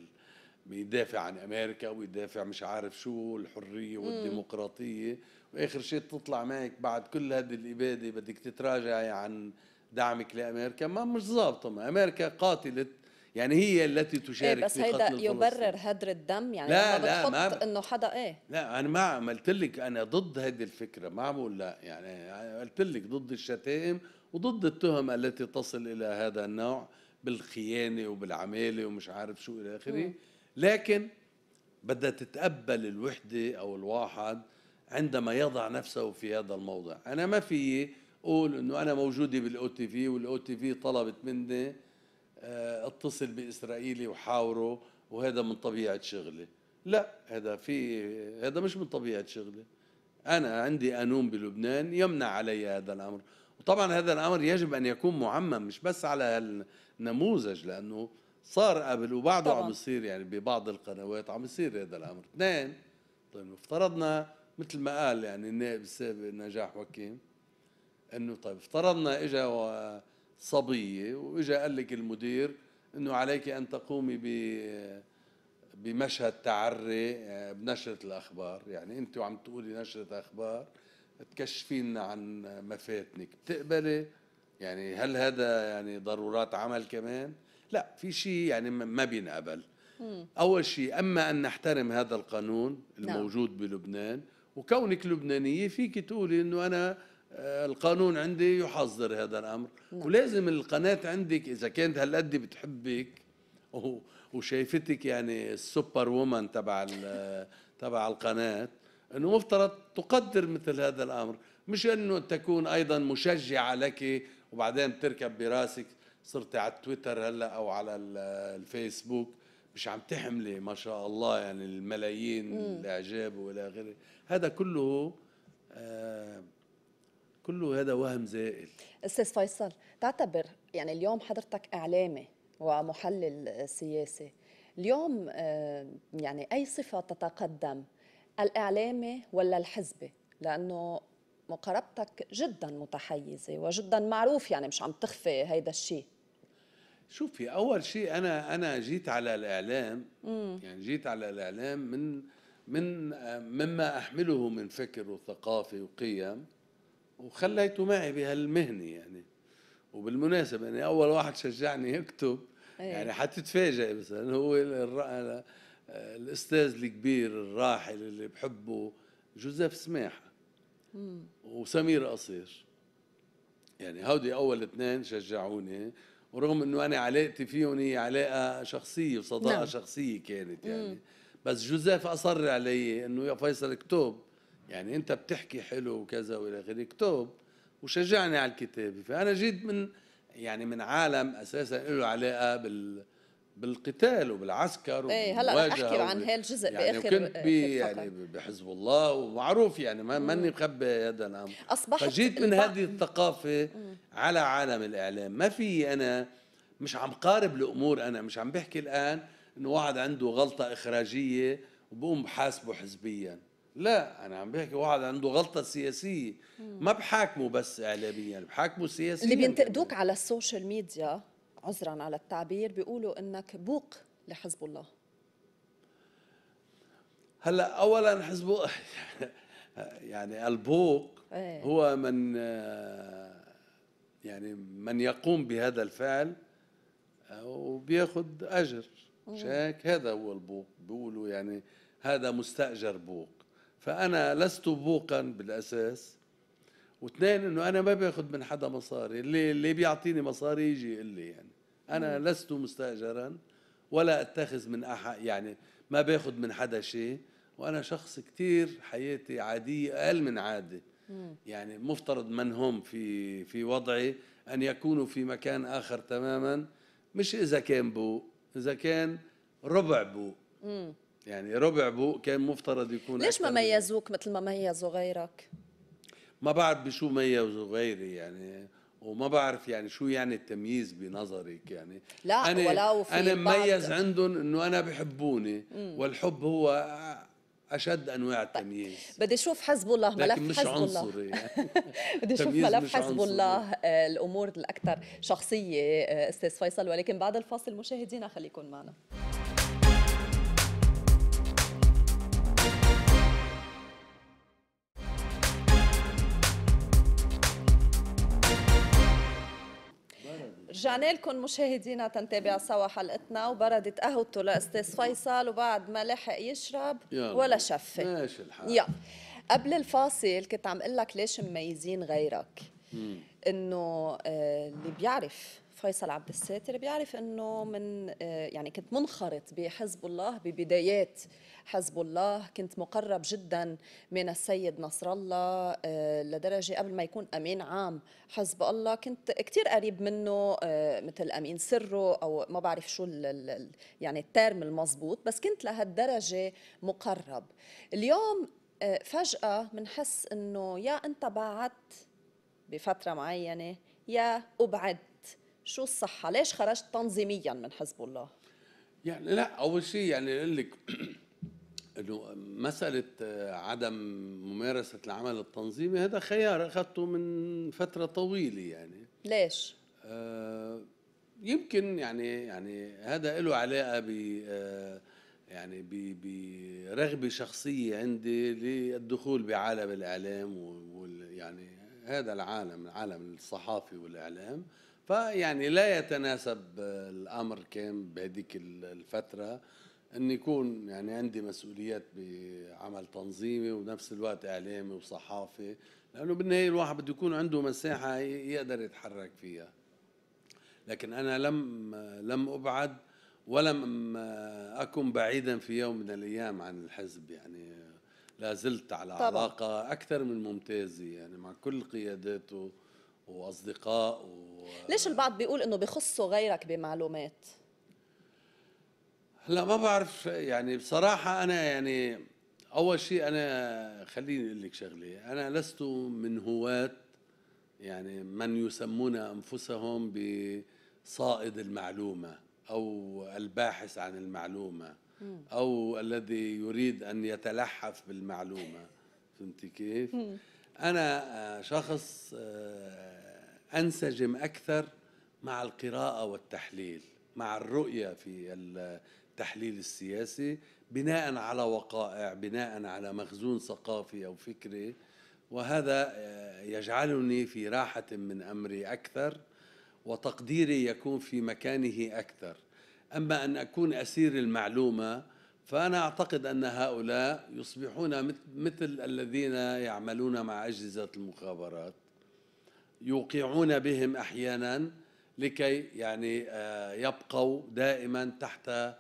بيدافع عن امريكا ويدافع مش عارف شو الحريه والديمقراطيه واخر شيء تطلع معك بعد كل هذه الاباده بدك تتراجعي عن دعمك لامريكا ما مش ظابطه ما امريكا قاتله يعني هي التي إيه، تشارك إيه بس في قتل هيدا يبرر هدر الدم يعني لا لا ما انه حدا ايه لا انا ما عملت لك انا ضد هذه الفكره ما بقول لا يعني قلت لك ضد الشتائم وضد التهم التي تصل الى هذا النوع بالخيانه وبالعماله ومش عارف شو الى اخره لكن بدها تتقبل الوحده او الواحد عندما يضع نفسه في هذا الموضع انا ما في قول انه انا موجوده بالاو تي في والاو تي في طلبت مني آه، اتصل باسرائيلي وحاوره وهذا من طبيعه شغلي لا هذا في هذا مش من طبيعه شغلي انا عندي قانون بلبنان يمنع علي هذا الامر وطبعا هذا الامر يجب ان يكون معمم مش بس على النموذج لانه صار قبل وبعده طبعا. عم يصير يعني ببعض القنوات عم يصير هذا الامر اثنين طيب افترضنا مثل ما قال يعني النائب السابق نجاح وكيم انه طيب افترضنا اجى صبيه واجى قال لك المدير انه عليك ان تقومي ب بمشهد تعري آه، بنشرة الأخبار يعني أنت وعم تقولي نشرة أخبار تكشفي لنا عن مفاتنك بتقبلي يعني هل هذا يعني ضرورات عمل كمان لا في شيء يعني ما بينقبل أول شيء أما أن نحترم هذا القانون نعم. الموجود بلبنان وكونك لبنانية فيك تقولي أنه أنا القانون عندي يحظر هذا الامر نعم. ولازم القناه عندك اذا كانت هالقد بتحبك وشايفتك يعني السوبر وومن تبع تبع القناه انه مفترض تقدر مثل هذا الامر مش انه تكون ايضا مشجعه لك وبعدين بتركب براسك صرت على التويتر هلا او على الفيسبوك مش عم تحملي ما شاء الله يعني الملايين الاعجاب والى اخره هذا كله آه كله هذا وهم زائل استاذ فيصل تعتبر يعني اليوم حضرتك اعلامي ومحلل سياسي اليوم آه، يعني اي صفه تتقدم الاعلامي ولا الحزبي لانه مقاربتك جدا متحيزه وجدا معروف يعني مش عم تخفي هيدا الشيء شوفي اول شيء انا انا جيت على الاعلام مم. يعني جيت على الاعلام من من آه، مما احمله من فكر وثقافه وقيم وخليته معي بهالمهنه يعني وبالمناسبه يعني اول واحد شجعني يكتب أيه. يعني حتتفاجئ مثلا هو الاستاذ الكبير الراحل اللي بحبه جوزيف سماحه وسمير قصير يعني هودي اول اثنين شجعوني ورغم انه انا علاقتي فيهم هي علاقه شخصيه وصداقه نعم. شخصيه كانت يعني مم. بس جوزيف اصر علي انه يا فيصل اكتب يعني انت بتحكي حلو وكذا والى اخره اكتب وشجعني على الكتابه فانا جيت من يعني من عالم اساسا له علاقه بال بالقتال وبالعسكر ايه هلا احكي عن هالجزء يعني باخر كنت بي يعني بحزب الله ومعروف يعني ما ماني مخبي هذا الامر اصبحت فجيت من هذه الثقافه مم. على عالم الاعلام ما في انا مش عم قارب الامور انا مش عم بحكي الان انه واحد عنده غلطه اخراجيه وبقوم بحاسبه حزبيا لا انا عم بحكي واحد عنده غلطه سياسيه ما بحاكمه بس اعلاميا بحاكمه سياسيا اللي بينتقدوك على السوشيال ميديا عذرا على التعبير بيقولوا انك بوق لحزب الله هلا اولا حزب يعني البوق ايه. هو من يعني من يقوم بهذا الفعل وبياخذ اجر شاك هذا هو البوق بيقولوا يعني هذا مستاجر بوق فأنا لست بوقا بالأساس واثنين انه انا ما باخذ من حدا مصاري اللي اللي بيعطيني مصاري يجي يقول لي يعني انا لست مستاجرا ولا اتخذ من احد يعني ما باخذ من حدا شيء وانا شخص كثير حياتي عاديه اقل من عادي يعني مفترض من هم في في وضعي ان يكونوا في مكان اخر تماما مش اذا كان بوق اذا كان ربع بوق يعني ربع بوق كان مفترض يكون ليش ما ميزوك مثل ما ميزوا غيرك؟ ما بعرف بشو ميزوا غيري يعني وما بعرف يعني شو يعني التمييز بنظرك يعني لا أنا ولو في انا مميز عندهم انه انا بحبوني مم. والحب هو اشد انواع طيب، التمييز بدي اشوف حزب الله ملف لكن مش حزب عنصري الله بدي اشوف ملف حزب الله الامور الاكثر شخصيه آه، استاذ فيصل ولكن بعد الفاصل مشاهدينا خليكم معنا رجعنا لكم مشاهدينا تنتابع سوا حلقتنا وبردت قهوته لاستاذ فيصل وبعد ما لحق يشرب ولا شفه ماشي الحال يلا قبل الفاصل كنت عم اقول لك ليش مميزين غيرك انه آه، اللي بيعرف فيصل عبد الساتر بيعرف انه من آه، يعني كنت منخرط بحزب الله ببدايات حزب الله كنت مقرب جدا من السيد نصر الله آه، لدرجة قبل ما يكون أمين عام حزب الله كنت كتير قريب منه آه، مثل أمين سره أو ما بعرف شو يعني الترم المضبوط بس كنت لهالدرجة مقرب اليوم آه، فجأة بنحس إنه يا أنت بعدت بفترة معينة يا أبعدت شو الصحة؟ ليش خرجت تنظيميا من حزب الله؟ يعني لا أول شيء يعني لك انه مساله آه، عدم ممارسه العمل التنظيمي هذا خيار اخذته من فتره طويله يعني ليش؟ آه، يمكن يعني يعني هذا له علاقه ب آه، يعني برغبه شخصيه عندي للدخول بعالم الاعلام وال يعني هذا العالم العالم الصحافي والاعلام فيعني لا يتناسب الامر كان بهذيك الفتره ان يكون يعني عندي مسؤوليات بعمل تنظيمي وبنفس الوقت اعلامي وصحافي لانه بالنهايه الواحد بده يكون عنده مساحه يقدر يتحرك فيها لكن انا لم لم ابعد ولم اكن بعيدا في يوم من الايام عن الحزب يعني لا زلت على طبعا. علاقه اكثر من ممتازه يعني مع كل قياداته واصدقاء و... ليش البعض بيقول انه بخصه غيرك بمعلومات لا ما بعرف يعني بصراحة أنا يعني أول شيء أنا خليني أقول لك شغلة أنا لست من هواة يعني من يسمون أنفسهم بصائد المعلومة أو الباحث عن المعلومة أو الذي يريد أن يتلحف بالمعلومة فهمتي كيف؟ أنا آه، شخص آه، أنسجم أكثر مع القراءة والتحليل مع الرؤية في التحليل السياسي بناء على وقائع بناء على مخزون ثقافي أو فكري وهذا آه، يجعلني في راحة من أمري أكثر وتقديري يكون في مكانه أكثر أما أن أكون أسير المعلومة فأنا أعتقد أن هؤلاء يصبحون مثل الذين يعملون مع أجهزة المخابرات يوقعون بهم أحيانا لكي يعني آه، يبقوا دائما تحت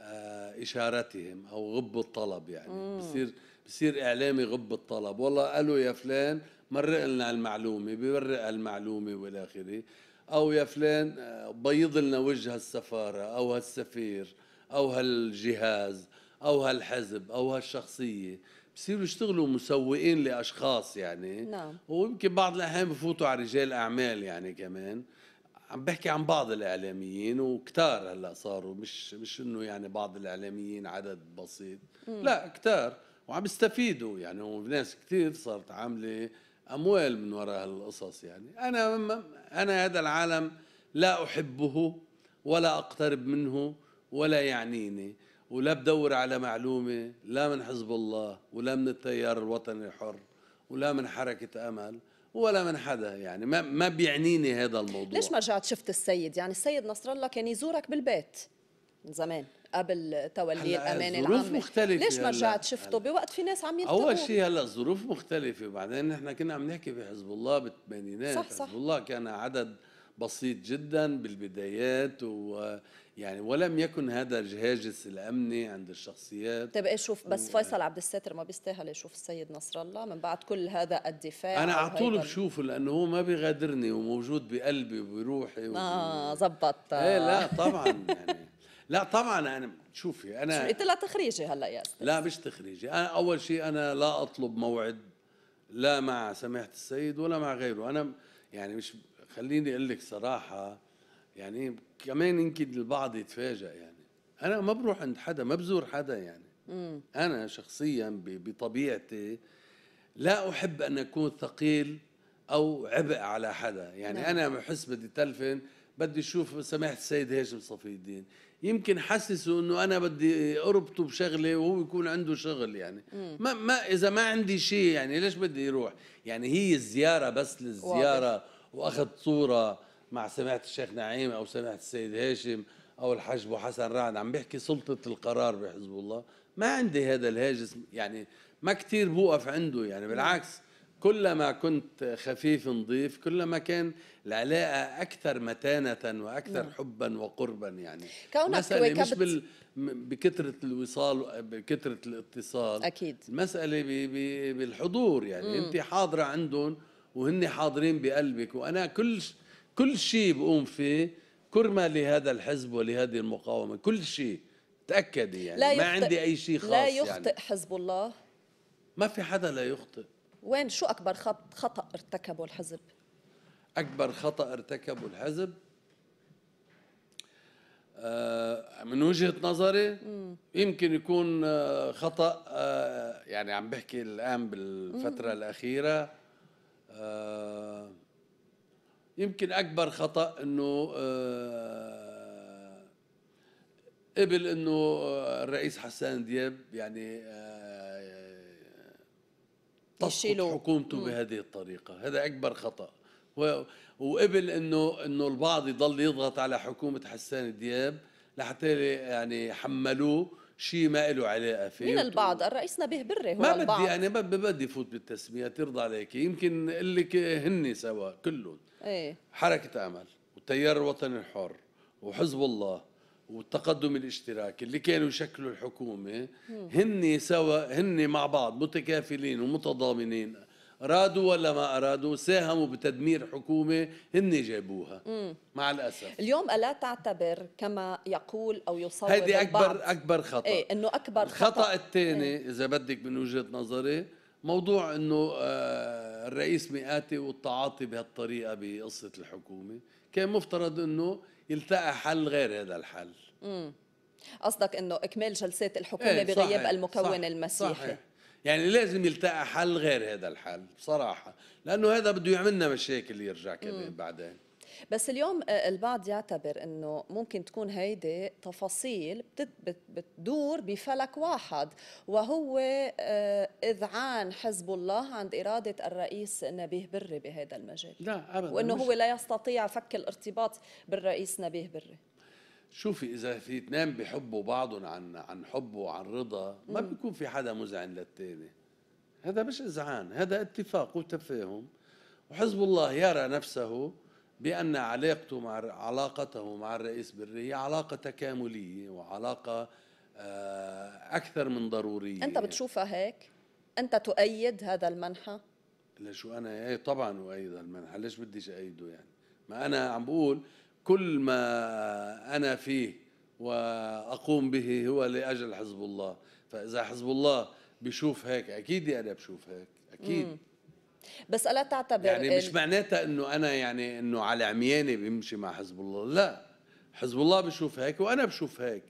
آه، اشارتهم او غب الطلب يعني مم. بصير بصير اعلامي غب الطلب والله الو يا فلان مرق لنا المعلومه بيورق المعلومه والى اخره او يا فلان آه، بيض لنا وجه هالسفاره او هالسفير او هالجهاز او هالحزب او هالشخصيه بصيروا يشتغلوا مسوقين لاشخاص يعني نعم ويمكن بعض الاحيان بفوتوا على رجال اعمال يعني كمان عم بحكي عن بعض الاعلاميين وكتار هلا صاروا مش مش انه يعني بعض الاعلاميين عدد بسيط مم. لا كتار وعم يستفيدوا يعني وناس كثير صارت عامله اموال من وراء هالقصص يعني انا انا هذا العالم لا احبه ولا اقترب منه ولا يعنيني ولا بدور على معلومه لا من حزب الله ولا من التيار الوطني الحر ولا من حركه امل ولا من حدا يعني ما ما بيعنيني هذا الموضوع ليش ما رجعت شفت السيد يعني السيد نصر الله كان يزورك بالبيت من زمان قبل تولي الامانه العامه ظروف مختلفه ليش ما رجعت شفته بوقت في ناس عم ينتبهوا اول شيء هلا الظروف مختلفه وبعدين نحن كنا عم نحكي بحزب الله بالثمانينات صح صح حزب الله كان عدد بسيط جدا بالبدايات ويعني ولم يكن هذا الهاجس الامني عند الشخصيات طيب ايش شوف بس فيصل عبد الستر ما بيستاهل يشوف السيد نصر الله من بعد كل هذا الدفاع انا على طول بشوفه لانه هو ما بيغادرني وموجود بقلبي وبروحي وب... اه زبط ايه لا طبعا يعني لا طبعا انا شوفي انا شو قلت لها تخريجي هلا يا استاذ لا مش تخريجي انا اول شيء انا لا اطلب موعد لا مع سماحه السيد ولا مع غيره انا يعني مش خليني اقول لك صراحه يعني كمان يمكن البعض يتفاجئ يعني انا ما بروح عند حدا ما بزور حدا يعني مم. انا شخصيا بطبيعتي لا احب ان اكون ثقيل او عبء على حدا يعني نعم. انا بحس بدي تلفن بدي اشوف سماحه السيد هاشم صفي الدين يمكن حسسه انه انا بدي اربطه بشغله وهو يكون عنده شغل يعني ما ما اذا ما عندي شيء يعني ليش بدي يروح يعني هي الزياره بس للزياره واضح. واخذ صوره مع سماحه الشيخ نعيم او سماحه السيد هاشم او الحاج ابو حسن رعد عم بيحكي سلطه القرار بحزب الله ما عندي هذا الهاجس يعني ما كثير بوقف عنده يعني نعم. بالعكس كلما كنت خفيف نظيف كلما كان العلاقة أكثر متانة وأكثر نعم. حبا وقربا يعني كونك مسألة مش بال... بكثرة الوصال بكثرة الاتصال أكيد المسألة ب... ب... بالحضور يعني مم. أنت حاضرة عندهم وهن حاضرين بقلبك وأنا كل كل شيء بقوم فيه كرمة لهذا الحزب ولهذه المقاومة كل شيء تأكدي يعني لا يخطئ ما عندي أي شيء خاص لا يعني. يخطئ يعني. حزب الله ما في حدا لا يخطئ وين شو أكبر خط خطأ ارتكبه الحزب أكبر خطأ ارتكبه الحزب آه، من وجهه نظري يمكن يكون آه، خطا آه، يعني عم بحكي الان بالفتره الاخيره آه، يمكن اكبر خطا انه آه، قبل انه آه، الرئيس حسان دياب يعني تسقط حكومته بهذه الطريقه هذا اكبر خطا وقبل انه انه البعض يضل يضغط على حكومه حسان دياب لحتى يعني حملوه شيء ما له علاقه فيه من البعض الرئيس نبيه بري هو ما بدي يعني انا ما بدي فوت بالتسميه ترضى عليك يمكن لك هن سوا كلهم ايه حركه امل والتيار الوطني الحر وحزب الله والتقدم الاشتراكي اللي كانوا يشكلوا الحكومه هن سوا هن مع بعض متكافلين ومتضامنين رادوا ولا ما أرادوا ساهموا بتدمير حكومة هن جابوها مع الأسف اليوم ألا تعتبر كما يقول أو يصور هيدي أكبر البعض. أكبر خطأ إيه إنه أكبر الخطأ الثاني إيه؟ إذا بدك من وجهة نظري موضوع إنه آه الرئيس مئاتي والتعاطي بهالطريقة بقصة الحكومة كان مفترض إنه يلتقى حل غير هذا الحل امم قصدك انه اكمال جلسات الحكومه ايه بغياب المكون صحيح. المسيحي صحيح يعني لازم يلتقى حل غير هذا الحل بصراحه لانه هذا بده يعملنا مشاكل يرجع كمان بعدين بس اليوم آه، البعض يعتبر انه ممكن تكون هيدي تفاصيل بتدور بفلك واحد وهو آه، اذعان حزب الله عند اراده الرئيس نبيه بري بهذا المجال لا ابدا وانه هو لا يستطيع فك الارتباط بالرئيس نبيه بري شوفي اذا في اثنين بيحبوا بعضهم عن عن حب وعن رضا ما بيكون في حدا مزعن للثاني هذا مش اذعان هذا اتفاق وتفاهم وحزب الله يرى نفسه بأن علاقته مع علاقته مع الرئيس بري هي علاقة تكاملية وعلاقة آه، أكثر من ضرورية أنت بتشوفها هيك؟ أنت تؤيد هذا المنحى؟ لشو أنا أي طبعا أؤيد المنحى ليش بديش أيده يعني ما أنا عم بقول كل ما أنا فيه وأقوم به هو لأجل حزب الله فإذا حزب الله بشوف هيك أكيد أنا بشوف هيك أكيد مم. بس ألا تعتبر يعني مش معناتها أنه أنا يعني أنه على عمياني بمشي مع حزب الله لا حزب الله بشوف هيك وأنا بشوف هيك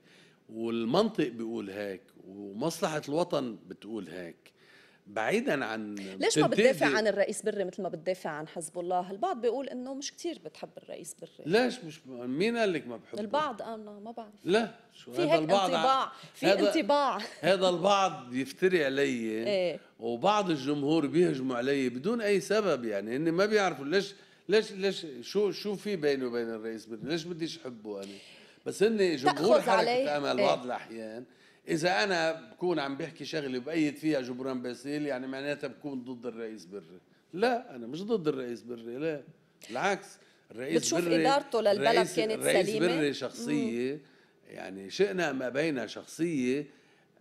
والمنطق بيقول هيك ومصلحة الوطن بتقول هيك بعيدا عن ليش ما بتدافع عن الرئيس بري مثل ما بتدافع عن حزب الله؟ البعض بيقول انه مش كثير بتحب الرئيس بري ليش مش مين قال لك ما بحبه؟ البعض انا آه، ما بعرف لا شو في هذا هيك البعض انطباع في هذا انطباع هذا البعض يفتري علي ايه؟ وبعض الجمهور بيهجموا علي بدون اي سبب يعني هن ما بيعرفوا ليش ليش ليش شو شو في بيني وبين الرئيس بري؟ ليش بديش احبه انا؟ بس هن جمهور حركه امل إيه. بعض الاحيان اذا انا بكون عم بحكي شغله بايد فيها جبران باسيل يعني معناتها بكون ضد الرئيس بري لا انا مش ضد الرئيس بري لا بالعكس الرئيس بتشوف بري ادارته للبلد الرئيس كانت الرئيس سليمه الرئيس بري شخصيه مم. يعني شئنا ما بين شخصيه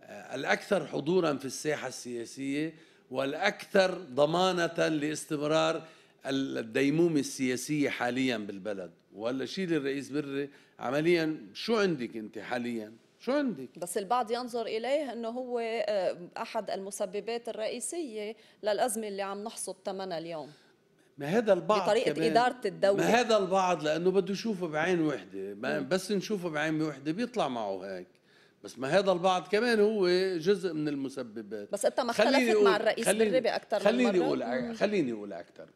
آه، الاكثر حضورا في الساحه السياسيه والاكثر ضمانه لاستمرار الديمومة السياسية حاليا بالبلد ولا شيل الرئيس بري عمليا شو عندك انت حاليا ترندي بس البعض ينظر اليه انه هو آه، احد المسببات الرئيسيه للازمه اللي عم نحصد ثمنها اليوم ما هذا البعض بطريقه كمان اداره الدوله ما هذا البعض لانه بده يشوفه بعين وحده بس نشوفه بعين وحده بيطلع معه هيك بس ما هذا البعض كمان هو جزء من المسببات بس انت ما اختلفت مع الرئيس بالربي اكثر خليني من مرة. اقول خليني اقول اكثر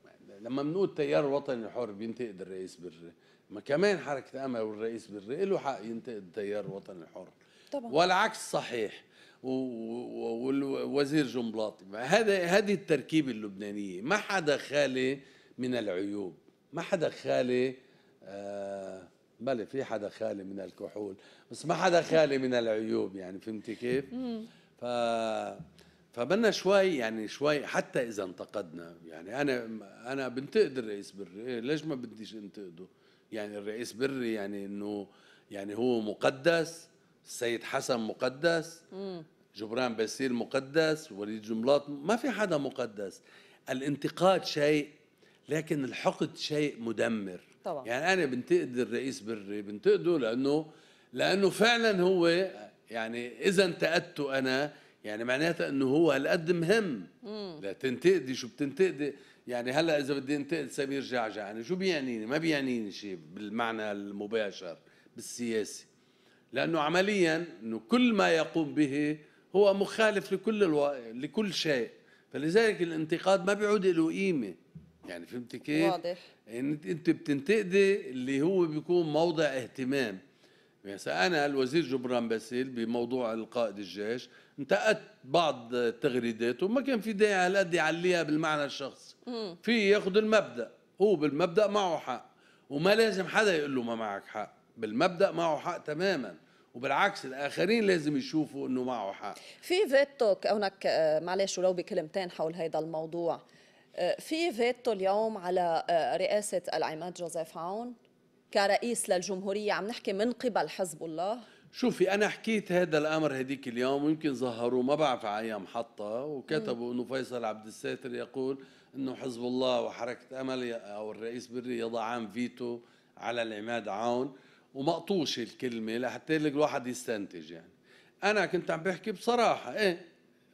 لما بنقول تيار الوطني الحر بينتقد الرئيس بري ما كمان حركه امل والرئيس بري له حق ينتقد تيار الوطني الحر طبعا. والعكس صحيح والوزير جنبلاطي هذا هذه التركيبة اللبنانية ما حدا خالي من العيوب ما حدا خالي آه بلى في حدا خالي من الكحول بس ما حدا خالي من العيوب يعني فهمتي كيف ف فبدنا شوي يعني شوي حتى اذا انتقدنا يعني انا انا بنتقد الرئيس بري إيه، ليش ما بديش انتقده يعني الرئيس بري يعني انه يعني هو مقدس السيد حسن مقدس جبران باسيل مقدس وليد جملاط ما في حدا مقدس الانتقاد شيء لكن الحقد شيء مدمر طبعا. يعني انا بنتقد الرئيس بري بنتقده لانه لانه فعلا هو يعني اذا انتقدته انا يعني معناتها انه هو هالقد مهم لا تنتقدي شو بتنتقدي يعني هلا اذا بدي انتقد سمير جعجع يعني شو بيعنيني ما بيعنيني شيء بالمعنى المباشر بالسياسي لأنه عمليا أنه كل ما يقوم به هو مخالف لكل الو... لكل شيء فلذلك الانتقاد ما بيعود له قيمه يعني فهمتي كيف؟ واضح انت بتنتقدي اللي هو بيكون موضع اهتمام مثلا انا الوزير جبران باسيل بموضوع القائد الجيش انتقدت بعض تغريداته وما كان في داعي على قد يعليها بالمعنى الشخصي في ياخذ المبدا هو بالمبدا معه حق وما لازم حدا يقول له ما معك حق بالمبدا معه حق تماما وبالعكس الاخرين لازم يشوفوا انه معه حق في فيتو كونك آه، معلش ولو بكلمتين حول هذا الموضوع آه، في فيتو اليوم على آه، رئاسه العماد جوزيف عون كرئيس للجمهوريه عم نحكي من قبل حزب الله شوفي انا حكيت هذا الامر هديك اليوم ويمكن ظهروه ما بعرف على اي محطه وكتبوا انه فيصل عبد الساتر يقول انه حزب الله وحركه امل او الرئيس بري يضعان فيتو على العماد عون ومقطوشة الكلمة لحتى الواحد يستنتج يعني أنا كنت عم بحكي بصراحة إيه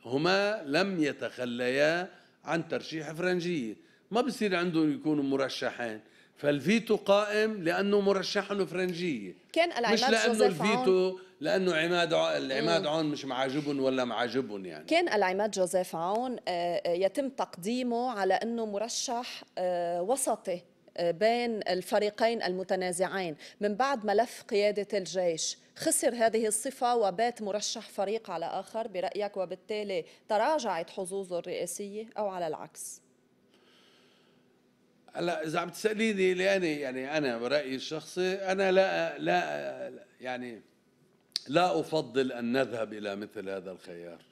هما لم يتخليا عن ترشيح فرنجية ما بصير عندهم يكونوا مرشحين فالفيتو قائم لانه مرشح له فرنجيه كان العماد مش لانه الفيتو لانه عماد العماد عون مش معاجبهم ولا معاجبهم يعني كان العماد جوزيف عون آه، آه، يتم تقديمه على انه مرشح آه، وسطي بين الفريقين المتنازعين من بعد ملف قيادة الجيش خسر هذه الصفة وبات مرشح فريق على آخر برأيك وبالتالي تراجعت حظوظه الرئاسية أو على العكس هلا اذا عم تساليني لاني يعني انا برايي الشخصي انا لا لا يعني لا افضل ان نذهب الى مثل هذا الخيار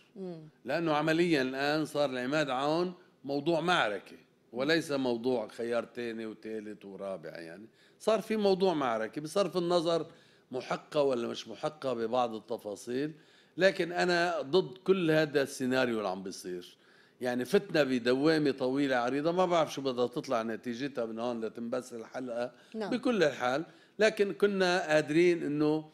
لانه عمليا الان صار العماد عون موضوع معركه وليس موضوع خيار ثاني وثالث ورابع يعني صار في موضوع معركة بصرف النظر محقة ولا مش محقة ببعض التفاصيل لكن أنا ضد كل هذا السيناريو اللي عم بيصير يعني فتنا بدوامة طويلة عريضة ما بعرف شو بدها تطلع نتيجتها من هون لتنبس الحلقة نعم. بكل الحال لكن كنا قادرين انه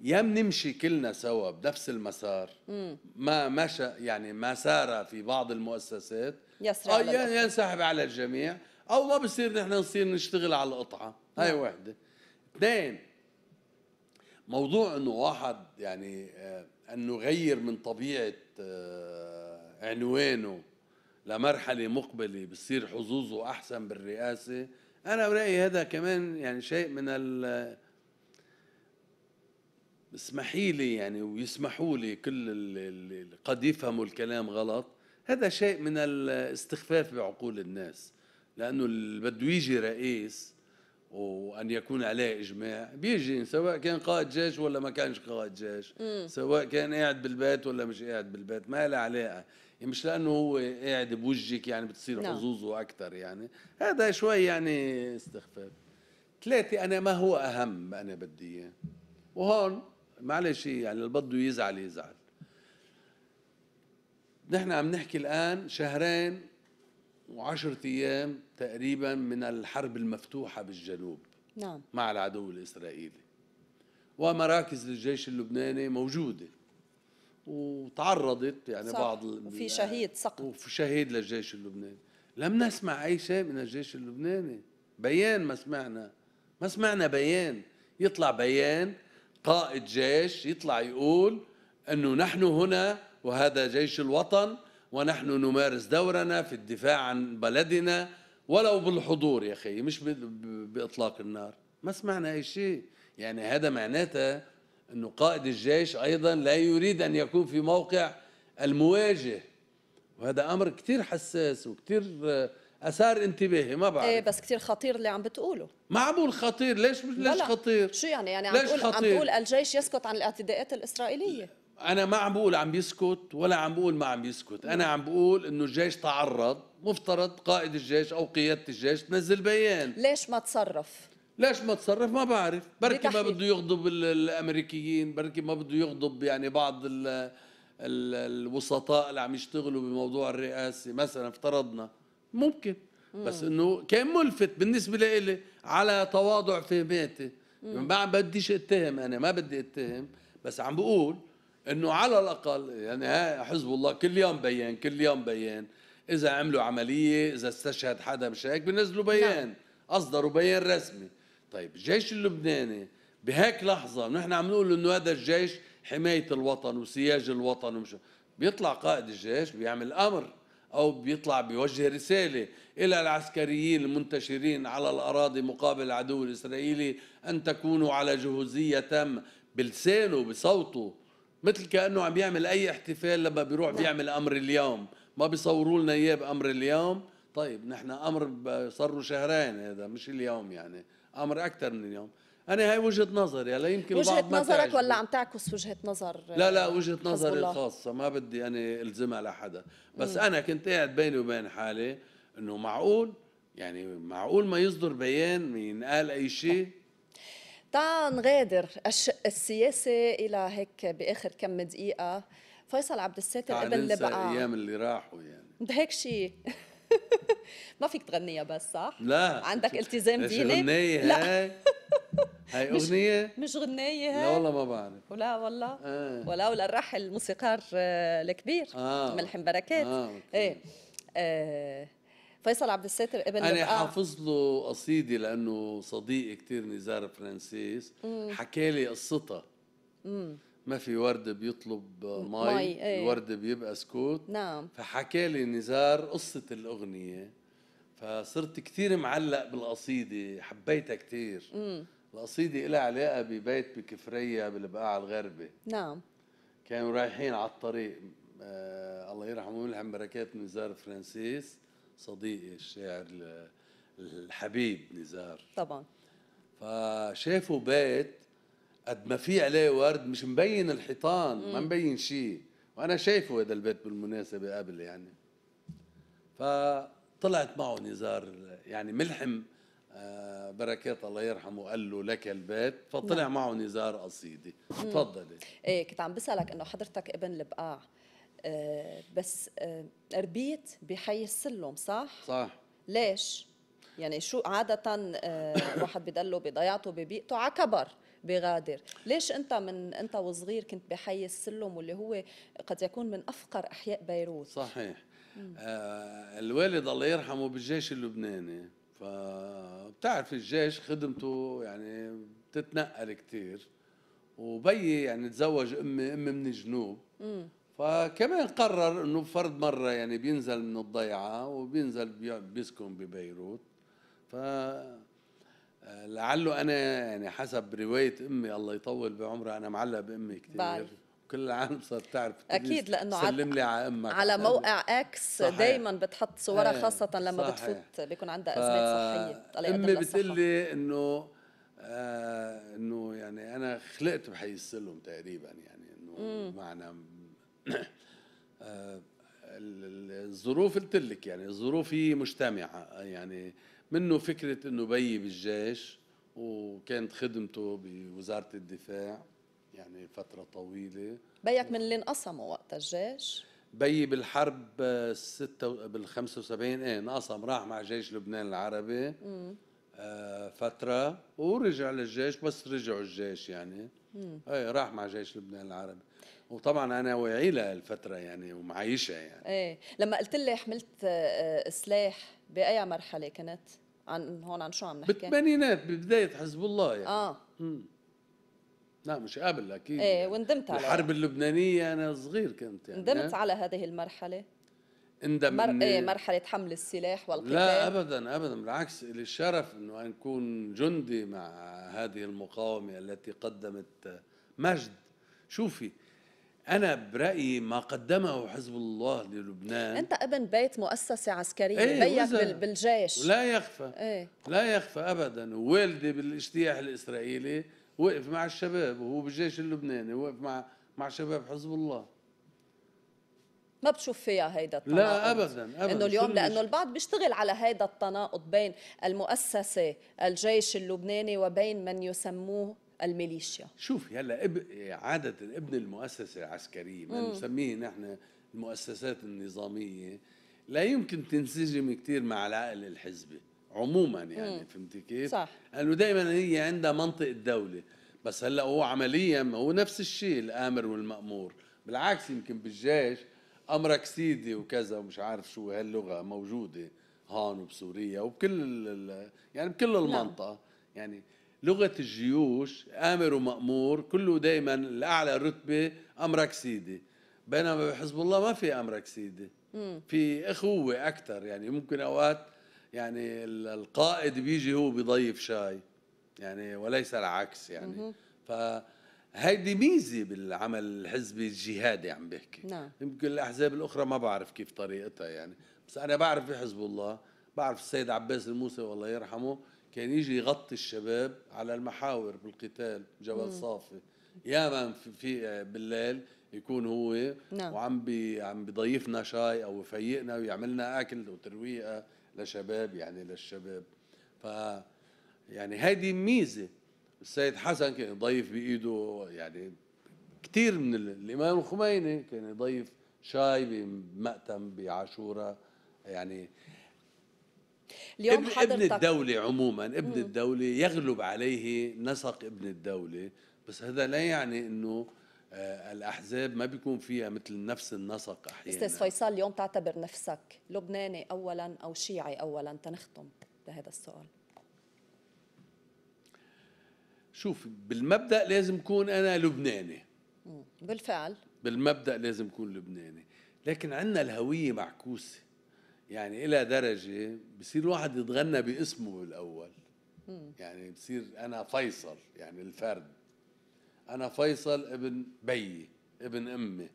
يا بنمشي كلنا سوا بنفس المسار مم. ما مشى يعني ما سار في بعض المؤسسات يسري آه، على ينسحب على الجميع او ما بصير نحن نصير نشتغل على القطعه هاي نعم. وحده اثنين موضوع انه واحد يعني آه، انه غير من طبيعه آه، عنوانه لمرحله مقبله بصير حظوظه احسن بالرئاسه انا برايي هذا كمان يعني شيء من ال اسمحي لي يعني ويسمحوا لي كل اللي قد يفهموا الكلام غلط هذا شيء من الاستخفاف بعقول الناس لأنه اللي بده يجي رئيس وأن يكون عليه إجماع بيجي سواء كان قائد جيش ولا ما كانش قائد جيش مم. سواء كان قاعد بالبيت ولا مش قاعد بالبيت ما لها علاقة يعني مش لأنه هو قاعد بوجهك يعني بتصير نعم. حظوظه أكثر يعني هذا شوي يعني استخفاف ثلاثة أنا ما هو أهم أنا بدي إياه وهون معلش يعني اللي بده يزعل يزعل نحن عم نحكي الآن شهرين وعشرة أيام تقريبا من الحرب المفتوحة بالجنوب نعم. مع العدو الإسرائيلي ومراكز للجيش اللبناني موجودة وتعرضت يعني صح. بعض وفي شهيد سقط وفي شهيد للجيش اللبناني لم نسمع أي شيء من الجيش اللبناني بيان ما سمعنا ما سمعنا بيان يطلع بيان قائد جيش يطلع يقول أنه نحن هنا وهذا جيش الوطن ونحن نمارس دورنا في الدفاع عن بلدنا ولو بالحضور يا أخي مش بإطلاق النار ما سمعنا أي شيء يعني هذا معناته أنه قائد الجيش أيضا لا يريد أن يكون في موقع المواجه وهذا أمر كثير حساس وكثير آه، اثار انتباهي ما بعرف ايه بس كثير خطير اللي عم بتقوله ما عم بقول خطير ليش ليش خطير شو يعني يعني عم بقول عم تقول الجيش يسكت عن الاعتداءات الاسرائيليه انا ما عم بقول عم بيسكت ولا عم بقول ما عم بيسكت انا عم بقول انه الجيش تعرض مفترض قائد الجيش او قياده الجيش تنزل بيان ليش ما تصرف ليش ما تصرف ما بعرف بركي ما بده يغضب الامريكيين بركي ما بده يغضب يعني بعض الـ الـ الوسطاء اللي عم يشتغلوا بموضوع الرئاسه مثلا افترضنا ممكن مم. بس انه كان ملفت بالنسبه لإلي على تواضع فهماتي ما بديش اتهم انا ما بدي اتهم بس عم بقول انه على الاقل يعني حزب الله كل يوم بيان كل يوم بيان اذا عملوا عمليه اذا استشهد حدا مش هيك بنزلوا نعم. بيان اصدروا بيان رسمي طيب الجيش اللبناني بهيك لحظه نحن عم نقول انه هذا الجيش حمايه الوطن وسياج الوطن ومش بيطلع قائد الجيش بيعمل امر او بيطلع بيوجه رساله الى العسكريين المنتشرين على الاراضي مقابل العدو الاسرائيلي ان تكونوا على جهوزيه تامه بلسانه بصوته مثل كانه عم يعمل اي احتفال لما بيروح بيعمل امر اليوم ما بيصوروا لنا اياه بامر اليوم طيب نحن امر صار له شهرين هذا مش اليوم يعني امر اكثر من اليوم انا هاي وجهه نظري هلا يمكن وجهه نظرك ولا عم تعكس وجهه نظر لا لا وجهه نظري الخاصه ما بدي انا الزمها لحدا بس م. انا كنت قاعد بيني وبين حالي انه معقول يعني معقول ما يصدر بيان قال اي شيء تعال نغادر السياسه الى هيك باخر كم دقيقه فيصل عبد الساتر ابن لبقى ايام اللي راحوا يعني هيك شيء ما فيك تغنيها بس صح؟ لا عندك التزام ديني؟ غنية هاي هاي اغنية؟ مش غنية هاي؟ لا والله ما بعرف ولا والله آه. ولا الراحل الموسيقار آه، الكبير آه. ملحم بركات آه. ايه آه. فيصل عبد الساتر ابن انا لبقى. حافظ له قصيده لانه صديقي كثير نزار فرانسيس حكى لي قصتها ما في ورد بيطلب مي, مي. ايه. الورد بيبقى سكوت نعم فحكى لي نزار قصه الاغنيه فصرت كثير معلق بالقصيده حبيتها كثير القصيده لها علاقه ببيت بكفريه بالبقاع الغربي نعم كانوا رايحين على الطريق آه الله يرحمه ويلحم بركات نزار فرانسيس صديقي الشاعر الحبيب نزار طبعا فشافوا بيت قد ما في عليه ورد مش مبين الحيطان ما مبين شيء وانا شايفه هذا البيت بالمناسبه قبل يعني فطلعت معه نزار يعني ملحم آه، بركات الله يرحمه قال له لك البيت فطلع نعم. معه نزار قصيده تفضلي ايه كنت عم بسالك انه حضرتك ابن البقاع آه، بس آه، ربيت بحي السلم صح؟ صح ليش؟ يعني شو عادة آه، واحد بضله بضيعته ببيئته على كبر بغادر ليش انت من انت وصغير كنت بحي السلم واللي هو قد يكون من افقر احياء بيروت صحيح آه الوالد الله يرحمه بالجيش اللبناني فبتعرف الجيش خدمته يعني بتتنقل كثير وبيي يعني تزوج امي امي من الجنوب فكمان قرر انه فرد مره يعني بينزل من الضيعه وبينزل بيسكن ببيروت ف لعله انا يعني حسب روايه امي الله يطول بعمرها انا معلق بامي كثير بعرف. كل العالم صارت تعرف اكيد لانه سلم لي على امك على موقع اكس دائما بتحط صورها إيه، خاصه لما صحيح. بتفوت بيكون عندها ازمات صحيه الله امي بتقول لي انه آه انه يعني انا خلقت بحي السلم تقريبا يعني انه معنا آه، الظروف قلت لك يعني الظروف هي مجتمعه يعني منه فكره انه بيي بالجيش وكانت خدمته بوزاره الدفاع يعني فتره طويله بيك من اللي انقسموا وقت الجيش بيي بالحرب آه، ستة بال 75 ايه انقسم راح مع جيش لبنان العربي آه فتره ورجع للجيش بس رجعوا الجيش يعني اي راح مع جيش لبنان العربي وطبعا انا وعيلة الفتره يعني ومعيشها يعني ايه لما قلت لي حملت آه، آه، سلاح باي مرحله كنت عن هون عن شو عم نحكي بالثمانينات ببدايه حزب الله يعني اه مم. لا مش قبل اكيد ايه يعني. وندمت على الحرب اللبنانيه انا صغير كنت يعني ندمت على هذه المرحله اندم مر... إيه مرحله حمل السلاح والقتال لا ابدا ابدا بالعكس للشرف انه اكون جندي مع هذه المقاومه التي قدمت مجد شوفي انا برايي ما قدمه حزب الله للبنان انت ابن بيت مؤسسه عسكريه ايه بيك بال... بالجيش لا يخفى ايه؟ لا يخفى ابدا ووالدي بالاجتياح الاسرائيلي وقف مع الشباب وهو بالجيش اللبناني وقف مع مع شباب حزب الله ما بتشوف فيها هيدا التناقض لا ابدا ابدا انه اليوم لانه البعض بيشتغل على هيدا التناقض بين المؤسسه الجيش اللبناني وبين من يسموه الميليشيا شوفي هلا اب... عاده ابن المؤسسه العسكريه ما نسميه نحن المؤسسات النظاميه لا يمكن تنسجم كثير مع العقل الحزبي عموما يعني فهمتي كيف؟ صح لانه دائما هي عندها منطق الدوله بس هلا هو عمليا هو نفس الشيء الامر والمامور بالعكس يمكن بالجيش امرك سيدي وكذا ومش عارف شو هاللغه موجوده هون وبسوريا وبكل يعني بكل نعم. المنطقه يعني لغه الجيوش امر ومامور كله دائما الاعلى رتبه امرك سيدي بينما بحزب الله ما في امرك سيدي في اخوه اكثر يعني ممكن اوقات يعني القائد بيجي هو بيضيف شاي يعني وليس العكس يعني ف هيدي ميزه بالعمل الحزبي الجهادي عم بحكي نعم يمكن الاحزاب الاخرى ما بعرف كيف طريقتها يعني بس انا بعرف بحزب الله بعرف السيد عباس الموسى الله يرحمه كان يجي يغطي الشباب على المحاور بالقتال جبل صافي ياما في, في بالليل يكون هو نعم. وعم بي عم بيضيفنا شاي او يفيقنا ويعملنا اكل وترويقه لشباب يعني للشباب ف يعني هيدي ميزه السيد حسن كان يضيف بايده يعني كثير من الامام الخميني كان يضيف شاي بمأتم بعاشوراء يعني اليوم ابن, ابن الدولة عموما ابن مم. الدولة يغلب عليه نسق ابن الدولة بس هذا لا يعني انه آه الاحزاب ما بيكون فيها مثل نفس النسق احيانا استاذ فيصل اليوم تعتبر نفسك لبناني اولا او شيعي اولا تنختم بهذا السؤال شوف بالمبدا لازم اكون انا لبناني بالفعل بالمبدا لازم اكون لبناني لكن عندنا الهويه معكوسه يعني الى درجه بصير الواحد يتغنى باسمه بالاول مم. يعني بصير انا فيصل يعني الفرد انا فيصل ابن بيي ابن امي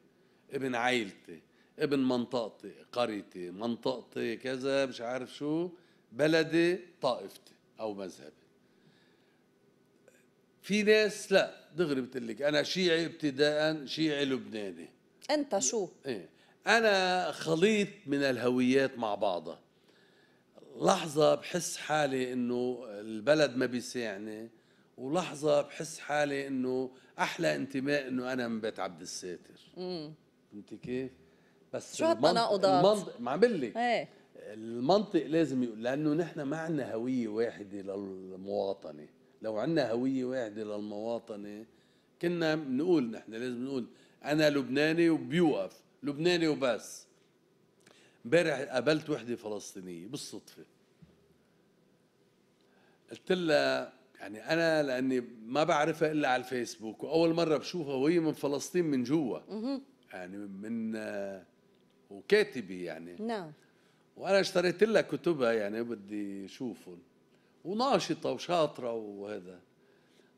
ابن عائلتي ابن منطقتي قريتي منطقتي كذا مش عارف شو بلدي طائفتي او مذهبي في ناس لا دغري بتقلك انا شيعي ابتداء شيعي لبناني انت شو ايه انا خليط من الهويات مع بعضها لحظة بحس حالي انه البلد ما بيساعني ولحظة بحس حالي انه احلى انتماء انه انا من بيت عبد الساتر فهمتي كيف؟ بس شو هالتناقضات؟ المنطق ما عم لك ايه المنطق لازم يقول لانه نحن ما عندنا هوية واحدة للمواطنة لو عندنا هوية واحدة للمواطنة كنا بنقول نحن لازم نقول أنا لبناني وبيوقف لبناني وبس امبارح قابلت وحدة فلسطينية بالصدفة قلت لها يعني انا لاني ما بعرفها الا على الفيسبوك واول مره بشوفها وهي من فلسطين من جوا يعني من وكاتبه يعني نعم وانا اشتريت لها كتبها يعني بدي اشوفهم وناشطه وشاطره وهذا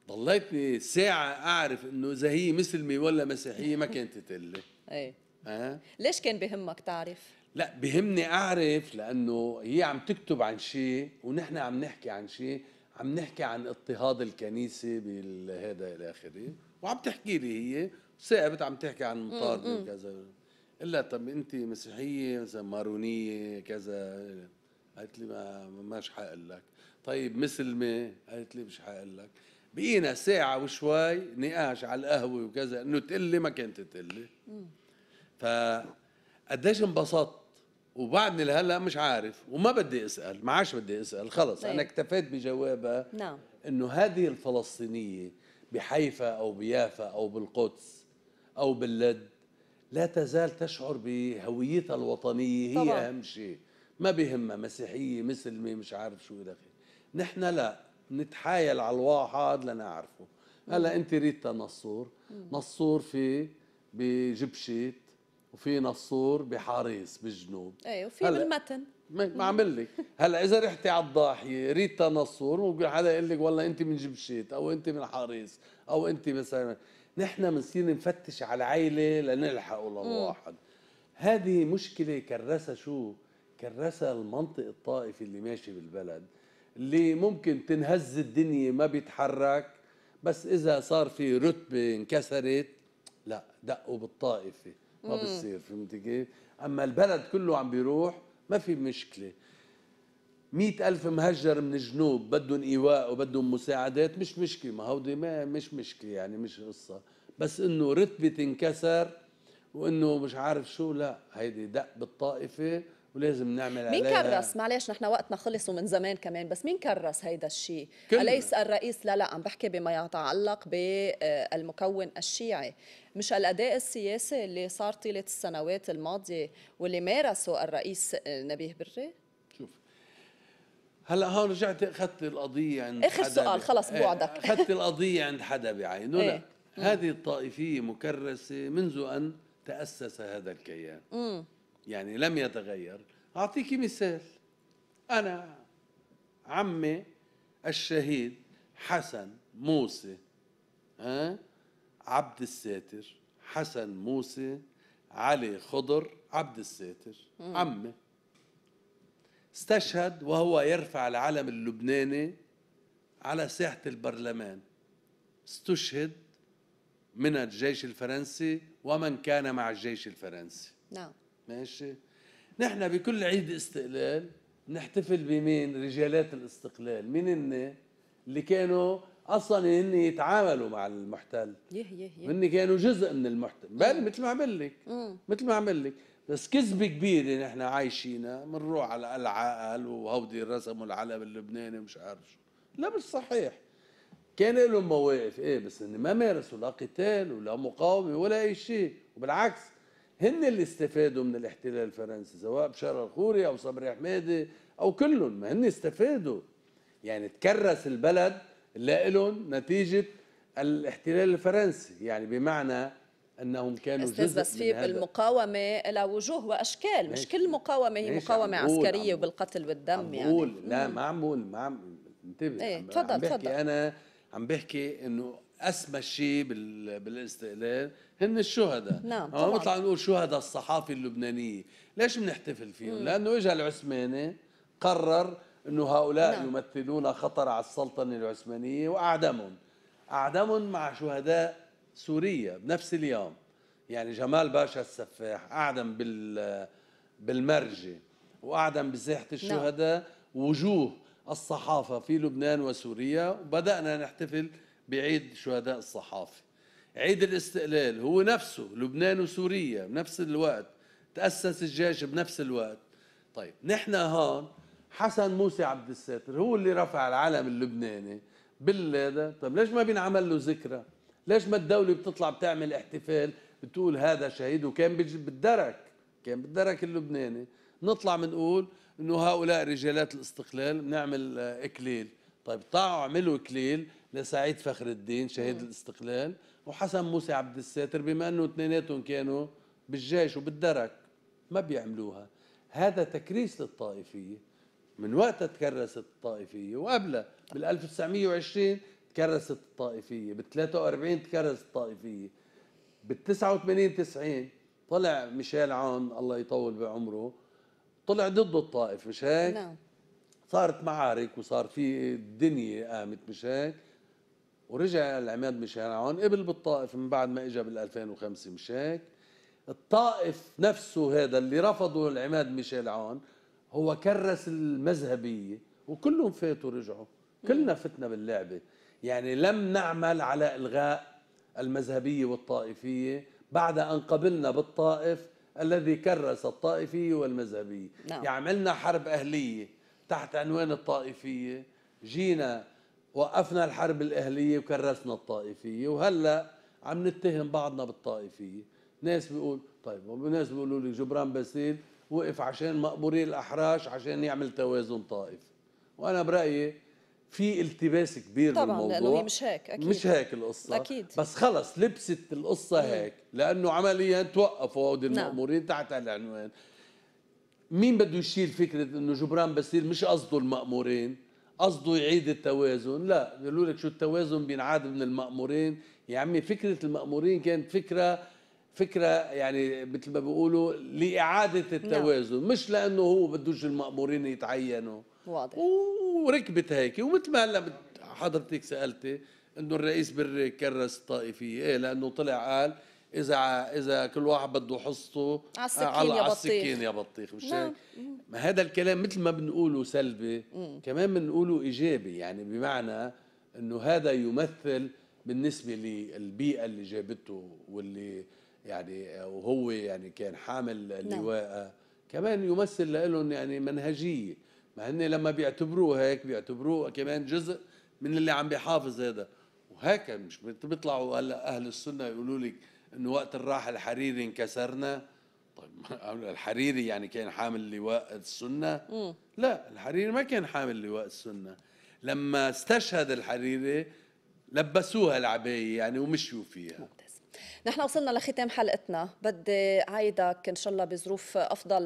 ضليتني ساعه اعرف انه اذا هي مسلمه ولا مسيحيه ما كانت تقلي ايه أه؟ ليش كان بهمك تعرف؟ لا بهمني اعرف لانه هي عم تكتب عن شيء ونحن عم نحكي عن شيء عم نحكي عن اضطهاد الكنيسه بالهذا الى اخره وعم تحكي لي هي ثابت عم تحكي عن مطارده وكذا الا طب انت مسيحيه مثلا مارونيه كذا قالت لي ما ماش حقول لك طيب مثل ما قالت لي مش حقول لك بقينا ساعة وشوي نقاش على القهوة وكذا انه تقلي ما كانت تقلي ف قديش انبسطت وبعدني لهلا مش عارف وما بدي اسال ما عادش بدي اسال خلص طيب. انا اكتفيت بجوابها نعم انه هذه الفلسطينيه بحيفا او بيافا او بالقدس او باللد لا تزال تشعر بهويتها الوطنيه هي طبعا. اهم شيء ما بهمها مسيحيه مسلمه مش عارف شو الى اخره نحن لا نتحايل على الواحد لنعرفه هلا انت ريتا نصور نصور في بجبشيت وفي نصور بحاريس بالجنوب ايه وفي بالمتن ما عم لك هلا اذا رحتي على الضاحيه ريتا نصور ممكن حدا يقول لك والله انت من جبشيت او انت من حاريس او انت مثلا نحن بنصير نفتش على العيله لنلحقه للواحد هذه مشكله كرسها شو كرسها المنطق الطائفي اللي ماشي بالبلد اللي ممكن تنهز الدنيا ما بيتحرك بس اذا صار في رتبه انكسرت لا دقوا بالطائفه ما بصير فهمتي كيف؟ اما البلد كله عم بيروح ما في مشكله مئة ألف مهجر من الجنوب بدهم إيواء وبدهم مساعدات مش مشكلة ما هودي ما مش مشكلة يعني مش قصة بس إنه رتبة تنكسر وإنه مش عارف شو لا هيدي دق بالطائفة ولازم نعمل مين عليها مين كرس معلش نحن وقتنا خلص ومن زمان كمان بس مين كرس هيدا الشيء اليس الرئيس لا لا عم بحكي بما يتعلق بالمكون آه، الشيعي مش الاداء السياسي اللي صار طيله السنوات الماضيه واللي مارسه الرئيس آه، نبيه بري شوف هلا هون رجعت اخذت القضيه عند اخر حدا سؤال خلص بوعدك آه، اخذت القضيه عند حدا بعينه لا إيه. هذه الطائفيه مكرسه منذ ان تاسس هذا الكيان مم. يعني لم يتغير أعطيك مثال أنا عمي الشهيد حسن موسى أه؟ عبد الساتر حسن موسى علي خضر عبد الساتر عمي استشهد وهو يرفع العلم اللبناني على ساحة البرلمان استشهد من الجيش الفرنسي ومن كان مع الجيش الفرنسي نعم ماشي نحن بكل عيد استقلال نحتفل بمين رجالات الاستقلال مين هن اللي كانوا اصلا هن يتعاملوا مع المحتل يه يه يه هن كانوا جزء من المحتل بل مثل ما عمل لك مثل ما عمل لك بس كذبه كبيره نحن عايشينها بنروح على قلعه قالوا هودي رسموا العلم اللبناني ومش عارف شو لا مش صحيح كان لهم مواقف ايه بس ان ما مارسوا لا قتال ولا مقاومه ولا اي شيء وبالعكس هن اللي استفادوا من الاحتلال الفرنسي سواء بشار الخوري او صبري حمادي او كلهم ما هن استفادوا يعني تكرس البلد اللي لهم نتيجه الاحتلال الفرنسي يعني بمعنى انهم كانوا استاذ جزء بس في بالمقاومه لها وجوه واشكال مش كل مقاومه هي مقاومه عسكريه وبالقتل والدم عم يعني بقول لا ما عم بقول ما عم انتبه ايه عم تفضل تفضل انا عم بحكي انه اسمى شيء بالاستقلال هن الشهداء نعم طبعا بنطلع نقول شهداء الصحافه اللبنانيه ليش بنحتفل فيهم مم. لانه اجى العثماني قرر انه هؤلاء نعم. يمثلون خطر على السلطنه العثمانيه واعدمهم اعدمهم مع شهداء سوريا بنفس اليوم يعني جمال باشا السفاح اعدم بال بالمرجه واعدم بساحه نعم. الشهداء نعم. وجوه الصحافه في لبنان وسوريا وبدانا نحتفل بعيد شهداء الصحافة عيد الاستقلال هو نفسه لبنان وسوريا بنفس الوقت تأسس الجيش بنفس الوقت طيب نحن هون حسن موسى عبد الساتر هو اللي رفع العلم اللبناني بالليلة طيب ليش ما بينعمل له ذكرى ليش ما الدولة بتطلع بتعمل احتفال بتقول هذا شهيد وكان بالدرك كان بالدرك اللبناني نطلع بنقول انه هؤلاء رجالات الاستقلال بنعمل آه، اكليل طيب طلعوا عملوا اكليل لسعيد فخر الدين شهيد الاستقلال وحسن موسى عبد الساتر بما انه اثنيناتهم كانوا بالجيش وبالدرك ما بيعملوها هذا تكريس للطائفيه من وقت تكرست الطائفيه وقبلها بال 1920 تكرست الطائفيه بال 43 تكرست الطائفيه بال 89 90 طلع ميشيل عون الله يطول بعمره طلع ضد الطائف مش هيك؟ نعم صارت معارك وصار في الدنيا قامت مش هيك؟ ورجع العماد مشان عون قبل بالطائف من بعد ما اجى بال 2005 مش هيك الطائف نفسه هذا اللي رفضوا العماد ميشيل عون هو كرس المذهبية وكلهم فاتوا رجعوا كلنا فتنا باللعبة يعني لم نعمل على إلغاء المذهبية والطائفية بعد أن قبلنا بالطائف الذي كرس الطائفية والمذهبية نعم. يعني عملنا حرب أهلية تحت عنوان الطائفية جينا وقفنا الحرب الأهلية وكرسنا الطائفية وهلأ عم نتهم بعضنا بالطائفية ناس بيقول طيب وناس بيقولوا لي جبران باسيل وقف عشان مقبوري الأحراش عشان يعمل توازن طائفي وأنا برأيي في التباس كبير طبعا بالموضوع لانه هي مش هيك اكيد مش هيك القصه اكيد بس خلص لبست القصه هيك لانه عمليا توقفوا هودي نعم. المأمورين تحت هالعنوان مين بده يشيل فكره انه جبران باسيل مش قصده المأمورين قصده يعيد التوازن لا بيقولوا لك شو التوازن بينعاد من المأمورين يا عمي فكرة المأمورين كانت فكرة فكرة يعني مثل ما بيقولوا لإعادة نعم. التوازن نعم. مش لأنه هو بدوش المأمورين يتعينوا واضح وركبت هيك ومثل ما هلا حضرتك سألتي انه الرئيس بري كرس الطائفية ايه لانه طلع قال اذا اذا كل واحد بده حصته آه، على السكين يا بطيخ على السكين يا بطيخ مش نعم. هيك ما هذا الكلام مثل ما بنقوله سلبي كمان بنقوله ايجابي يعني بمعنى انه هذا يمثل بالنسبه للبيئه اللي جابته واللي يعني آه، وهو يعني كان حامل نعم. لواء كمان يمثل لهم يعني منهجيه ما هن لما بيعتبروه هيك بيعتبروه كمان جزء من اللي عم بيحافظ هذا وهيك مش بيطلعوا هلا اهل السنه يقولوا لك انه وقت الراحه الحريري انكسرنا طيب الحريري يعني كان حامل لواء السنه لا الحريري ما كان حامل لواء السنه لما استشهد الحريري لبسوها العبايه يعني ومشوا فيها نحن وصلنا لختام حلقتنا بدي عايدك ان شاء الله بظروف افضل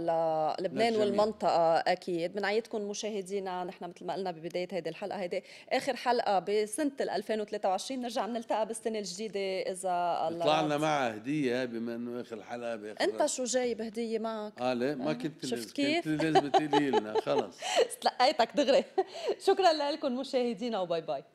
للبنان والمنطقه اكيد بنعيدكم مشاهدينا نحن مثل ما قلنا ببدايه هذه الحلقه هيدي اخر حلقه بسنه 2023 نرجع بنلتقى بالسنه الجديده اذا الله طلعنا مع هديه بما انه اخر حلقه باخر انت شو جايب هديه معك؟ اه ليه ما كنت شفت كيف؟ كنت لازم تقولي لنا خلص تلقيتك دغري شكرا لكم مشاهدينا وباي باي